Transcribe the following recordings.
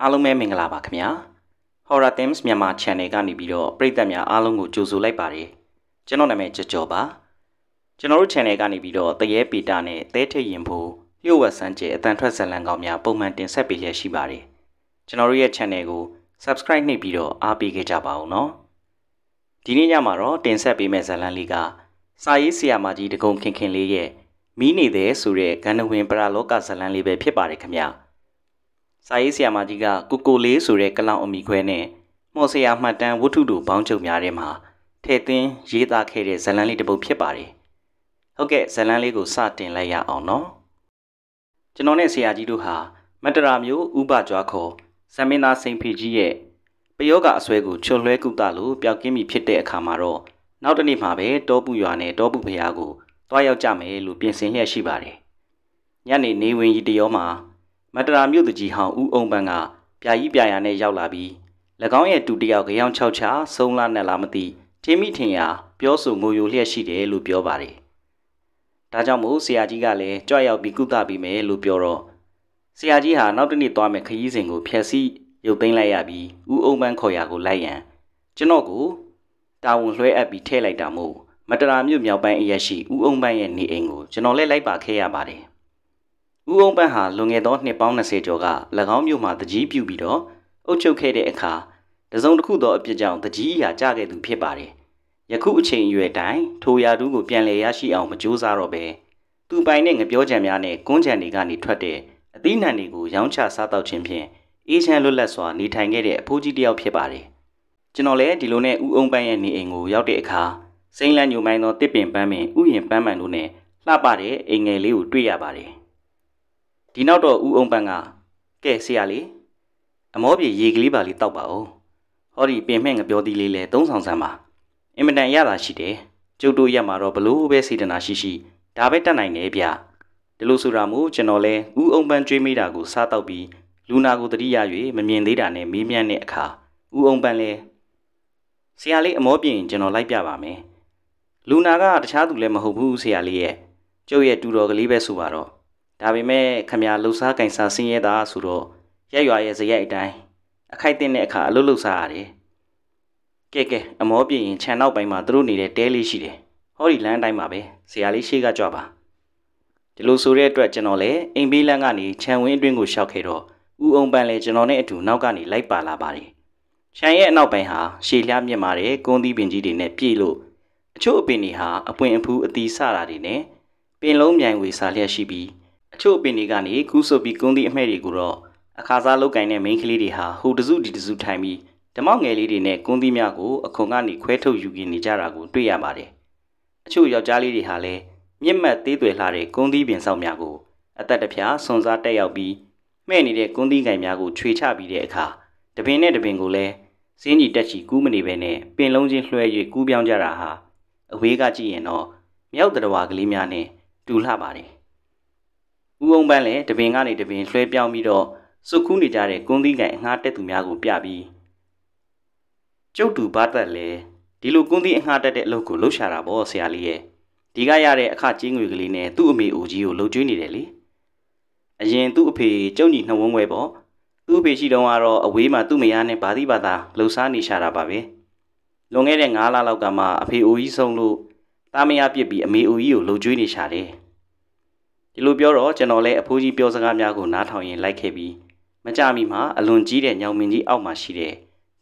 အားလုံးပဲမင်္ဂလာပါခင်ဗျာ Horror Themes မြန်မာ Channel ကနေပြီးတော့ပရိသတ်များအားလုံးကိုကြိုဆိုလိုက်ပါတယ်ကျွန်တော်နာမည်ကျော်ကျော်ပါကျွန်တော်တို့ Channel ကနေပြီးတော့တရေပေတာနဲ့သဲထိတ်ရင်ဖို့လျှို့ဝှက်စမ်းကြဲအတန်ထွက်ဇာတ်လမ်းကောင်းများပုံမှန်တင်ဆက်ပေးလျက်ရှိပါတယ်ကျွန်တော်တို့ရဲ့ Channel ကို Subscribe နှိပ်ပြီးတော့အားပေးခဲ့ကြပါဦးနော်ဒီနေ့ညမှာတော့တင်ဆက်ပေးမယ့်ဇာတ်လမ်းလေးကစာရေးဆရာမကြီးတကုံခင်ခင်လေးရဲ့မီးနေတဲ့ဆိုတဲ့ဂန္ဓဝင်ပရာလောကဇာတ်လမ်းလေးပဲဖြစ်ပါတယ်ခင်ဗျာ။စာရေးဆရာမကြီးကကိုကိုလေးဆိုတဲ့ကလောင်အမိခွဲနဲ့မော်ဆရာမှတ်တမ်းဝတ္ထုတို့ပေါင်းချုပ်များထဲမှာထည့်သွင်းရေးသားခဲ့တဲ့ဇာတ်လမ်းလေးတစ်ပုဒ်ဖြစ်ပါတယ်။ဟုတ်ကဲ့ဇာတ်လမ်းလေးကိုစတင်လိုက်ရအောင်နော်။ကျွန်တော်နဲ့ဆရာကြီးတို့ဟာမတရာမျိုးဥပကြွားခေါ်ဇမင်းသားစိန်ဖီကြီးရဲ့ပယောဂအစွဲကိုချွတ်လွဲကုသလို့ပျောက်ကင်းပြီဖြစ်တဲ့အခါမှာတော့နောက်တနေ့မှာပဲတောပူရွာနဲ့တောပူဖရားကိုတွားရောက်ကြမယ်လို့ပြင်ဆင်ရရှိပါတယ်။ညနေနေဝင်ကြီးတရောမှာမတရာမြို့သူကြီးဟောင်းဦးအောင်ပန်းကပြာကြီးပြာရာနဲ့ရောက်လာပြီး၎င်းရဲ့တူတယောက်ခရောင်း၆ချာဆုံးလာနဲ့လားမသိထင်းမိထင်ရာ ပြောဆိုငိုယိုလျက်ရှိတယ်လို့ပြောပါတယ်။ဒါကြောင့်မို့ဆရာကြီးကလည်းကြွရောက်ပြီးကုသပြီးမယ်လို့ပြောတော့ဆရာကြီးဟာနောက်တစ်နေ့သွားမယ်ခရီးစဉ်ကိုဖျက်ဆီးရုပ်သိမ်းလိုက်ရပြီးဦးအောင်ပန်းခေါ်ရာကိုလိုက်ရန်ကျွန်တော်ကိုတာဝန်လွှဲအပ်ပြီးထည့်လိုက်တာမို့မတရာမြို့မြောက်ပိုင်းအရက်ရှိဦးအောင်ပန်းရဲ့နေအိမ်ကိုကျွန်တော်လည်းလိုက်ပါခဲ့ရပါတယ်။ဦးအောင်ပန့်ဟာလွန်ခဲ့သောနှစ်ပေါင်း20ကျော်က၎င်းမြို့မှာတကြီးပြုပြီးတော့အုပ်ချုပ်ခဲ့တဲ့အခါတစုံတစ်ခုသောအဖြစ်ကြောင့်တကြီးအရာကျခဲ့သူဖြစ်ပါတယ်။ယခုအချိန်အရွယ်တိုင်းထိုရာတူးကိုပြန်လည်ရရှိအောင်မကြိုးစားတော့ဘဲသူပိုင်တဲ့ငပြောကြံများနဲ့ကွန်းကြံတွေကနေထွက်တဲ့အသီးနှံတွေကိုရောင်းချစားတောက်ခြင်းဖြင့်အေးချမ်းလွတ်လပ်စွာနေထိုင်ခဲ့တဲ့အဖိုးကြီးတစ်ယောက်ဖြစ်ပါတယ်။ကျွန်တော်လည်းဒီလိုနဲ့ဦးအောင်ပန့်ရဲ့နေအိမ်ကိုရောက်တဲ့အခါစိမ့်လန်းညိုမိုင်းသောတစ်ပင်ပန်းပင်ဥယျာဉ်ပန်းပန်တို့နဲ့လှပတဲ့အိမ်ငယ်လေးကိုတွေ့ရပါတယ်။ဒီနောက်တော့ဦးအောင်ပန်းကကဲဆရာလေးအမောပြေရေကလေးပါလေးတောက်ပါဦးဟောဒီပင်မဲ့ငပြောသီးလေးလဲသုံးဆောင်ဆမ်းပါအင်မတန်ရတာရှိတယ်ကျုပ်တို့ရက်မှာတော့ဘလို့ပဲစေတနာရှိရှိဒါပဲတတ်နိုင်တယ်ဗျဒီလိုဆိုတာမို့ကျွန်တော်လဲဦးအောင်ပန်းကြွေးမိတာကို စားတော့ပြီးလူနာကိုတတိယ၍မမြင်သေးတာနဲ့မေးမြန်းတဲ့အခါဦးအောင်ပန်းလဲဆရာလေးအမောပြင်ကျွန်တော်လိုက်ပြပါမယ်လူနာကတခြားသူလည်းမဟုတ်ဘူးဆရာလေးရဲ့ကျုပ်ရဲ့တူတော်ကလေးပဲဆိုပါတော့ဒါပေမဲ့ခမရလှူစားကင်ဆာဆင်းရဲတာဆိုတော့ရက်ရွာရဲ့ဇရက်အတိုင်းအခိုက်တင်တဲ့အခါအလုလုစားရတယ်ကဲကဲအမောပြရင်ခြံနောက်ပိုင်းမှာသူတို့နေတဲ့တဲလေးရှိတယ်ဟောဒီလမ်းတိုင်းမှာပဲဇရာလေးရှေ့ကကြွပါဒီလိုဆိုတဲ့အတွက်ကျွန်တော်လည်းအိမ်ဘေးလမ်းကနေခြံဝင်းအတွင်းကိုရှောက်ခဲ့တော့ဦးအောင်ပန်းလည်းကျွန်တော်နဲ့အတူနောက်ကနေလိုက်ပါလာပါတယ်ခြံရဲ့အနောက်ပိုင်းဟာရှည်လျားမြင့်မာတဲ့ကုန်းသီးပင်ကြီးတွေနဲ့ပြည့်လို့အချို့အပင်တွေဟာအပွင့်အဖူးအသီးဆတာတွေနဲ့ပင်လုံးမြိုင်ဝေစာလျက်ရှိပြီးအချို့အပင်တွေကနေကူးဆိုပြီးကုန်းသီးအမှဲ့တွေကိုတော့အခါစားလောက်ကင်တဲ့မိန်းကလေးတွေဟာဟိုတစုဒီတစုထိုင်ပြီးဓမောက်ငယ်လေးတွေနဲ့ကုန်းသီးများကိုအခွန်ကနေခွဲထုတ်ယူနေကြတာကိုတွေ့ရပါတယ်။အချို့ယောက်ျားလေးတွေဟာလည်းမြင့်မတ်သေးသွယ်လှတဲ့ကုန်းသီးပင်ဆောင်များကိုအသက်တပြားစွန်စားတက်ရောက်ပြီးမှဲ့နေတဲ့ကုန်းသီးကင်များကိုခြွေချပြီးတဲ့အခါတပင်နဲ့တပင်ကိုလည်းစင်းကြီးတက်ချီကူးမနေဘဲနဲ့ပင်လုံးချင်းလွှဲ၍ကူးပြောင်းကြတာဟာအဝေးကကြည့်ရင်တော့မြောက်တရဝါကလေးများနဲ့တူလှပါတယ်။ဥုံပန်းလည်းတပင်ကနေတပင်လွှဲပြောင်းပြီးတော့စုခုနေကြတဲ့ကွန်းသီးကန်အငှားတက်သူများကိုပြပြီးကျုပ်တူဘာတက်လဲဒီလိုကွန်းသီးအငှားတက်တဲ့အလုပ်ကိုလှုပ်ရှားတာပေါ့ဆရာလေးရဲ့ဒီကရတဲ့အခကြေးငွေကလေးနဲ့သူ့အမေအိုကြီးကိုလှုပ်ကျွေးနေတယ်လေအရင်သူ့အဖေကျုံကြီးနှဝန်းခွဲပေါ့သူ့အဖေရှိတုန်းကတော့အဝေးမှာသူ့မယားနဲ့ဘာတိဘာသာလှုပ်ရှားနေရှာတာပါပဲလွန်ခဲ့တဲ့9လလောက်ကမှအဖေအိုကြီးဆုံးလို့တာမယားပြစ်ပြီးအမေအိုကြီးကိုလှုပ်ကျွေးနေရှာတယ်ဒီလိုပြောတော့ကျွန်တော်လည်းအဖိုးကြီးပြောစကားများကိုနားထောင်ရင်းလိုက်ခဲ့ပြီးမကြမီမှာအလွန်ကြီးတဲ့ညောင်မင်းကြီးအောက်မှာရှိတဲ့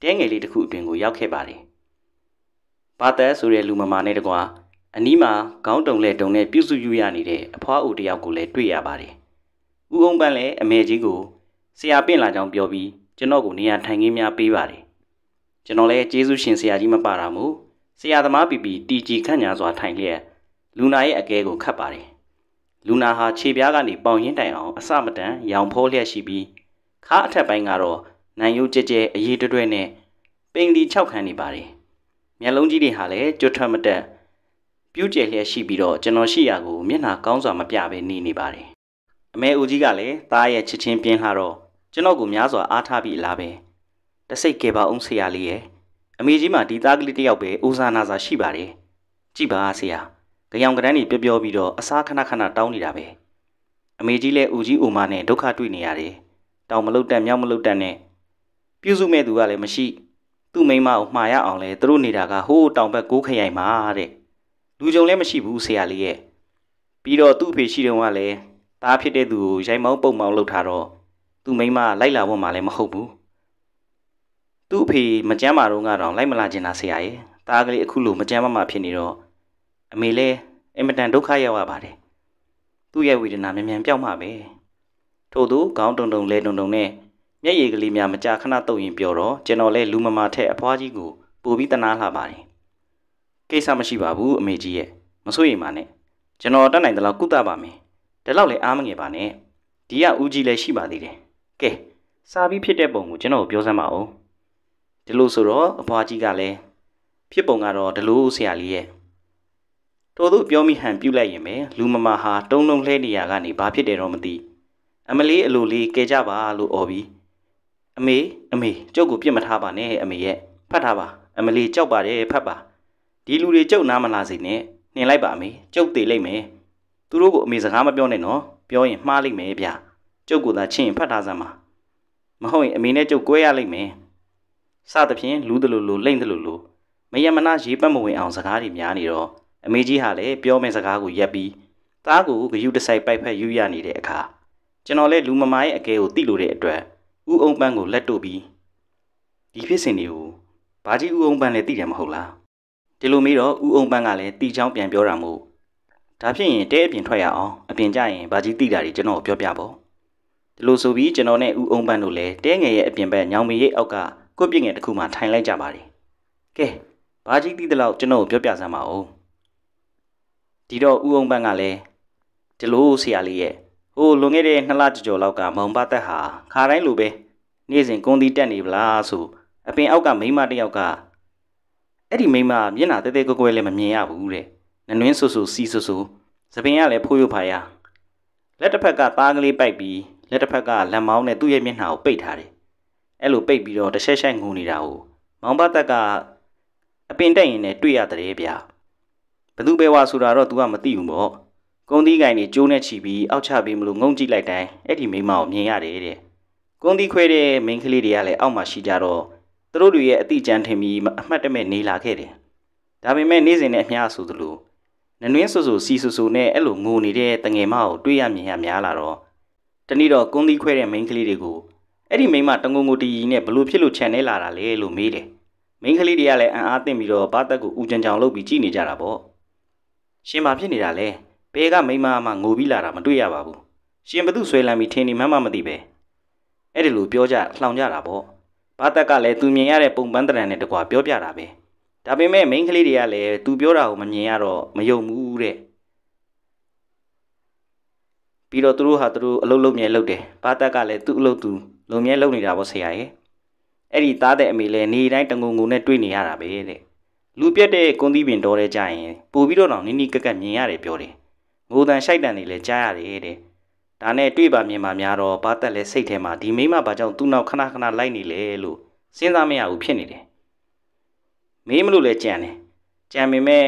တဲငယ်လေးတစ်ခုအတွင်ကိုရောက်ခဲ့ပါတယ်။ဘာသက်ဆိုတဲ့လူမမာနဲ့တကွာအနီးမှာခေါင်းတုံလက်တုံနဲ့ပြုစုယူရနေတဲ့အဖွားအိုတယောက်ကိုလည်းတွေ့ရပါတယ်။ဦးအောင်ပန်းလည်းအမေကြီးကိုဆရာပင့်လာကြောင်းပြောပြီးကျွန်တော်ကိုနေရာထိုင်ခင်းများပေးပါတယ်။ကျွန်တော်လည်းကျေးဇူးရှင်ဆရာကြီးမပါတာမို့ဆရာသမားပီပီတီကြီးခန့်ညာစွာထိုင်လျက်လူနာရဲ့အကဲကိုခတ်ပါတယ်လူနာဟာခြေပြားကနေပေါင်ရင်းတိုင်အောင်အစမတန်ရောင်ဖိုးလျက်ရှိပြီးခါအထက်ပိုင်းကတော့နံယုတ်ကြဲကြဲအရေးတွဲတွဲနဲ့ပင်လီ၆ခန်းနေပါတယ်။မျက်လုံးကြီးတွေဟာလည်းကြွထွက်မတက်ပြူးကျဲလျက်ရှိပြီးတော့ကျွန်တော်ရှိရာကိုမျက်နှာကောင်းစွာမပြဘဲနေနေပါတယ်။အမေဦးကြီးကလည်းသားရဲ့ချစ်ချင်းပြင်းလာတော့ကျွန်တော်ကိုများစွာအားထားပြီးလာပဲ။တစိတ်ကဲပါအောင်ဆရာလေးရဲ့အမေကြီးမှဒီသားကလေးတယောက်ပဲဦးစားနာစာရှိပါတယ်။ကြည်ပါဆရာ။ကြောင်ကတန်းတွေပျော့ပျော့ပြီးတော့အစားခဏခဏတောင်းနေတာပဲအမေကြီးလည်းဦးကြီးအိုမနဲ့ဒုက္ခတွေ့နေရတယ်တောင်မလုတ်တက်မြောက်မလုတ်တက်နဲ့ပြုစုမဲ့သူကလည်းမရှိ သူ့မိမကိုမှားရအောင်လဲသူတို့နေတာကဟိုးတောင်ဘက်ကိုးခရိုင်မှာတဲ့လူကြုံလည်းမရှိဘူးဆရာလေးရဲ့ပြီးတော့သူ့အဖေရှိတုန်းကလည်းသားဖြစ်တဲ့သူကိုရိုက်မောင်းပုံမောင်းလုပ်ထားတော့သူ့မိမလိုက်လာဖို့မှလည်းမဟုတ်ဘူးသူ့အဖေမကြမ်းမာတော့ကတော့လိုက်မလာချင်တာဆရာရဲ့သားကလေးအခုလိုမကြမ်းမမာဖြစ်နေတော့အမေလည်းအင်မတန်ဒုက္ခရောက်ရပါတယ်သူ့ရဲ့ဝေဒနာမြန်မြန်ပြောက်မှပဲထို့သူခေါင်းတုံတုံလဲတုံတုံနဲ့မျက်ရည်ကလေးများမကြာခဏတုံရင်ပြောတော့ကျွန်တော်လည်းလူမမာထက်အဖွားကြီးကိုပိုပြီးတနာလှပါတယ်ကိစ္စမရှိပါဘူးအမေကြီးရဲ့မစိုးရိမ်ပါနဲ့ကျွန်တော်တတ်နိုင်သလောက်ကုသပါမယ်ဒါလောက်လည်းအားမငယ်ပါနဲ့ဒီကဦးကြီးလည်းရှိပါသေးတယ်ကဲစာပြီးဖြစ်တဲ့ပုံကိုကျွန်တော်ပြောစမ်းပါဦးဒီလိုဆိုတော့အဖွားကြီးကလည်းဖြစ်ပုံကတော့ဒီလိုဆရာလေးရဲ့ထို့သို့ပြောမိဟန်ပြုတ်လိုက်ရင်ပဲလူမမာဟာတုံးလုံးလှဲနေရကနေဘာဖြစ်တယ်တော့မသိအမလေးအလိုလေးကဲကြပါလို့អော်ပြီးအမေအမေကျုပ်ကိုပြစ်မထားပါနဲ့အမေရဲ့ဖတ်ထားပါအမလေးကြောက်ပါတယ်ဖတ်ပါဒီလူတွေကြုတ်နားမလားစေနဲ့နှင်လိုက်ပါအမေကြုတ်သေးလိမ့်မယ်သူတို့ကိုအမေစကားမပြောနဲ့နော်ပြောရင်မှားလိမ့်မယ်ဗျာကျုပ်ကသာချင်းဖတ်ထားစမ်းပါမဟုတ်ရင်အမေနဲ့ကျုပ်ကွဲရလိမ့်မယ်စသဖြင့်လူးတလူလူလိမ့်တလူလူမယမနာရေးပတ်မဝင်အောင်စကားတွေများနေတော့အမေကြီးဟာလည်းပြောမယ့်စကားကိုရက်ပြီးသားကိုဂယုတဆိုင်ပိုက်ဖက်ယူရနေတဲ့အခါကျွန်တော်လည်းလူမမာရဲ့အကဲကိုသိလို့တဲ့အတွက်ဥအုံပန်းကိုလက်တို့ပြီးဒီဖြစ်စဉ်တွေကိုဘာကြီးဥအုံပန်းလည်းသိတယ်မဟုတ်လားဒီလိုမျိုးတော့ဥအုံပန်းကလည်းတီချောင်းပြန်ပြောတာမို့ဒါဖြစ်ရင်တဲအပြင်ထွက်ရအောင်အပြင်ကျရင်ဘာကြီးသိတာတွေကျွန်တော်ပြောပြပါဒီလိုဆိုပြီးကျွန်တော်နဲ့ဥအုံပန်းတို့လည်းတဲငယ်ရဲ့အပြင်ဘက်ညောင်မီရိတ်အောက်ကကွတ်ပြငယ်တစ်ခုမှထိုင်လိုက်ကြပါတယ်ကဲဘာကြီးသိသလောက်ကျွန်တော်ပြောပြစမ်းပါဦးဒီတော့ဥအောင်ပန်းကလည်းဒီလိုဆရာလေးရဲ့ဟိုလွန်ခဲ့တဲ့နှစ်လကျော်လောက်ကမောင်ပတ်သက်ဟာခါတိုင်းလိုပဲနေ့စဉ်ကုန်းတီးတက်နေဗလားဆိုအပင်အောက်ကမိမတစ်ယောက်ကအဲ့ဒီမိမမျက်နှာတဲတဲကွယ်ကွယ်လည်းမမြင်ရဘူးတဲ့နနွင်းဆူဆူစီဆူဆူသပင်ကလည်းဖိုးရုပ်ဖာရလက်တစ်ဖက်ကသားကလေးပိုက်ပြီးလက်တစ်ဖက်ကလက်မောင်းနဲ့သူ့ရဲ့မျက်နှာကိုပိတ်ထားတယ်အဲ့လိုပိတ်ပြီးတော့တရှက်ရှက်ငိုနေတာကိုမောင်ပတ်သက်ကပင်တက်ရင်လည်းတွေ့ရတဲ့ဗျာဘသူပဲဝါဆိုတာတော့ तू ကမသိဘူးပေါ့ကုန်းသီးကင်တွေကျိုးနဲ့ချီပြီးအောက်ချပေးမလို့ငုံကြည့်လိုက်တိုင်းအဲ့ဒီမိမကိုမြင်ရတယ်တဲ့ကုန်းသီးခွဲတဲ့မိန်းကလေးတွေကလည်းအောက်မှာရှိကြတော့သူတို့တွေရဲ့အတိအကျန်းထင်ပြီးအမှတ်တမဲ့နေလာခဲ့တယ်ဒါပေမဲ့နေ့စဉ်နဲ့အမျှဆိုသလိုနနွင်းဆူဆူစီဆူဆူနဲ့အဲ့လိုငိုနေတဲ့တငယ်မကိုတွေ့ရမြင်ရများလာတော့တနေ့တော့ကုန်းသီးခွဲတဲ့မိန်းကလေးတွေကိုအဲ့ဒီမိန်းမတငုံငိုတီကြီးနဲ့ဘလို့ဖြစ်လို့ channel လာတာလဲလို့မေးတယ်မိန်းကလေးတွေကလည်းအံအားသင့်ပြီးတော့ဘာသက်ကိုဦးကြံကြောင်လုပ်ပြီးကြည်နေကြတာပေါ့ရှင်ဘာဖြစ်နေတာလဲဘဲကမိမအမငိုပြီးလာတာမတွေ့ရပါဘူးရှင်ဘသူဆွဲလမ်းပြီးထင်နေမှမမသိပဲအဲ့ဒီလိုပြောကြလှောင်ကြတာပေါ့ဘာသက်ကလည်းသူမြင်ရတဲ့ပုံပန်းတရံနဲ့တကွာပြောပြတာပဲဒါပေမဲ့မိန်းကလေးတွေကလည်းသူပြောတာကိုမမြင်ရတော့မယုံဘူးတဲ့ပြီးတော့သူတို့ဟာသူတို့အလုပ်လုပ်မြဲလုပ်တယ်ဘာသက်ကလည်းသူ့အလုပ်သူလုံမြဲလုပ်နေတာပေါ့ဆရာရဲ့အဲ့ဒီသားတဲ့အမေလည်းနေတိုင်းတငုံငုံနဲ့တွေ့နေရတာပဲတဲ့လူပြက်တဲ့ကွန်သီးပင်တော်ထဲကြရင်ပို့ပြီးတော့တော့နီးနီးကက်ကက်မြင်ရတယ်ပြောတယ်ငိုတန်ရှိုက်တန်တွေလည်းကြားရတယ်တဲ့ဒါနဲ့တွေ့ပါမြင်ပါများတော့ဘာသက်လဲစိတ်ထဲမှာဒီမိမဘာကြောင့်သူ့နောက်ခဏခဏလိုက်နေလဲလို့စဉ်းစားမရဘူးဖြစ်နေတယ်မေးမလို့လဲကြံတယ်ကြံပေမဲ့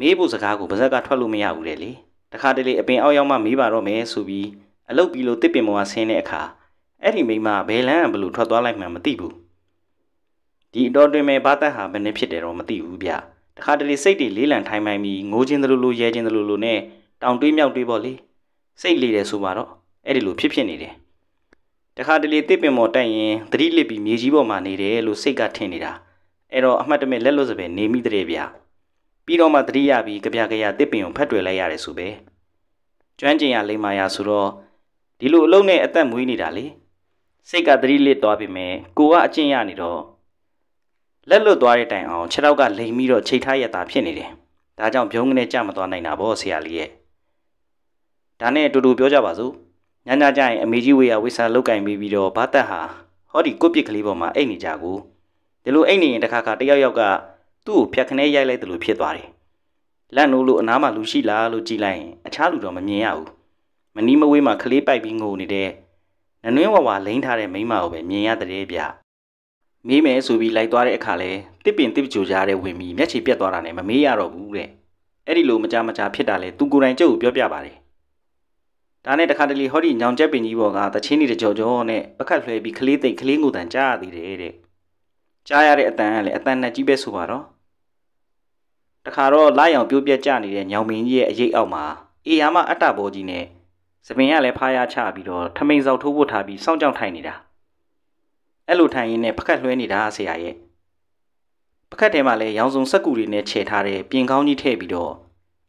မေးဖို့စကားကိုပါဇက်ကထွက်လို့မရဘူးလေလေတခါတလေအပင်အောက်ရောက်မှမေးပါတော့မယ်ဆိုပြီးအလုတ်ပြီးလို့တစ်ပင်ပေါ်မှာဆင်းတဲ့အခါအဲ့ဒီမိမဘယ်လန်းဘလို့ထွက်သွားလိုက်မှမသိဘူးဒီအတော်တွင်မဲ့ဘာသက်ဟာဘယ်နှစ်ဖြစ်တယ်တော့မသိဘူးဗျတခါတလေစိတ်တွေလေးလံထိုင်းမိုင်းပြီးငိုခြင်းတလူလူရဲခြင်းတလူလူနဲ့တောင်တွေးမြောက်တွေးပေါ့လေစိတ်လေတယ်ဆိုပါတော့အဲ့ဒီလိုဖြစ်ဖြစ်နေတယ်တခါတလေတစ်ပင်ပေါ်တိုက်ရင်သတိလစ်ပြီးမြေကြီးပေါ်မှာနေတယ်လို့စိတ်ကထင်နေတာအဲ့တော့အမှတ်တမဲ့လက်လွတ်စပယ်နေမိတဲ့ဗျပြီးတော့မှသတိရပြီးကြပြကြရတစ်ပင်ကိုဖက်တွေ့လိုက်ရတယ်ဆိုပဲကျွမ်းကျင်ရလိမ္မာရဆိုတော့ဒီလိုအလုံးနဲ့အသက်မွေးနေတာလေစိတ်ကသတိလစ်သွားပြီမဲ့ကိုကအကျင့်ရနေတော့လက်လွတ်သွားတဲ့တိုင်အောင် ခြေထောက်ကလိမ်ပြီးတော့ချိန်ထားရတာဖြစ်နေတယ်။ဒါကြောင့်ဘုံကနေကြမသွားနိုင်တာပေါ့ဆရာလေးရဲ့။ဒါနဲ့အတူတူပြောကြပါစို့။ညညကြရင်အမေကြီးဝေရဝိဆာလောက်ကင်ပြီးပြီးတော့ဘာသက်ဟာဟောဒီကုတ်ပစ်ကလေးပေါ်မှာအိတ်နေကြကိုဒီလိုအိတ်နေရင်တစ်ခါခါတယောက်ယောက်ကသူ့ကိုဖြတ်ခနဲရိုက်လိုက်တယ်လို့ဖြစ်သွားတယ်။လက်နိုးလို့အနားမှာလူရှိလားလို့ကြည့်လိုက်ရင် အခြားလူတော့မမြင်ရဘူး။မနီးမဝေးမှာကလေးပိုက်ပြီးငိုနေတဲ့နနွင်းဝဝလိမ့်ထားတဲ့မိမကိုပဲမြင်ရတဲ့ဗျ။မေးမယ်ဆိုပြီးလိုက်သွားတဲ့အခါလဲတစ်ပင်တစ်ပကြိုကြားတဲ့ဝင်ပြီးမျက်ခြေပြတ်သွားတာနဲ့မမေးရတော့ဘူးတဲ့အဲ့ဒီလိုမကြမကြဖြစ်တာလဲသူကိုယ်တိုင်ကျုပ်ကိုပြောပြပါတယ်ဒါနဲ့တခါတလေဟောဒီညောင်ကျက်ပင်ကြီးပေါ်ကတချင်းနေတဲ့ကြော်ကြော်နဲ့ပကတ်လွှဲပြီးခလေးသိမ့်ခလေးငိုတန်ကြားရသေးတယ်တဲ့ကြားရတဲ့အတန်ကလည်းအတန်နဲ့ကြီးပဲဆိုပါတော့တခါတော့လာရောင်ပြိုးပြက်ကျနေတဲ့ညောင်မင်းကြီးရဲ့အရေးအောက်မှာအေယာမအတ္တဘောကြီးနဲ့သမင်ကလည်းဖားရချပြီးတော့ထမိန်ဆောက်ထိုးဖို့ထားပြီးစောင့်ကြောက်ထိုင်နေတာအဲ့လိုထိုင်ရင်းနဲ့ပကတ်လွှဲနေတာဆရာရဲ့ပကတ်ထဲမှာလည်းရောင်စုံစက်ကူတွေနဲ့ခြေထားတဲ့ပြင်ကောင်းကြီးထည့်ပြီးတော့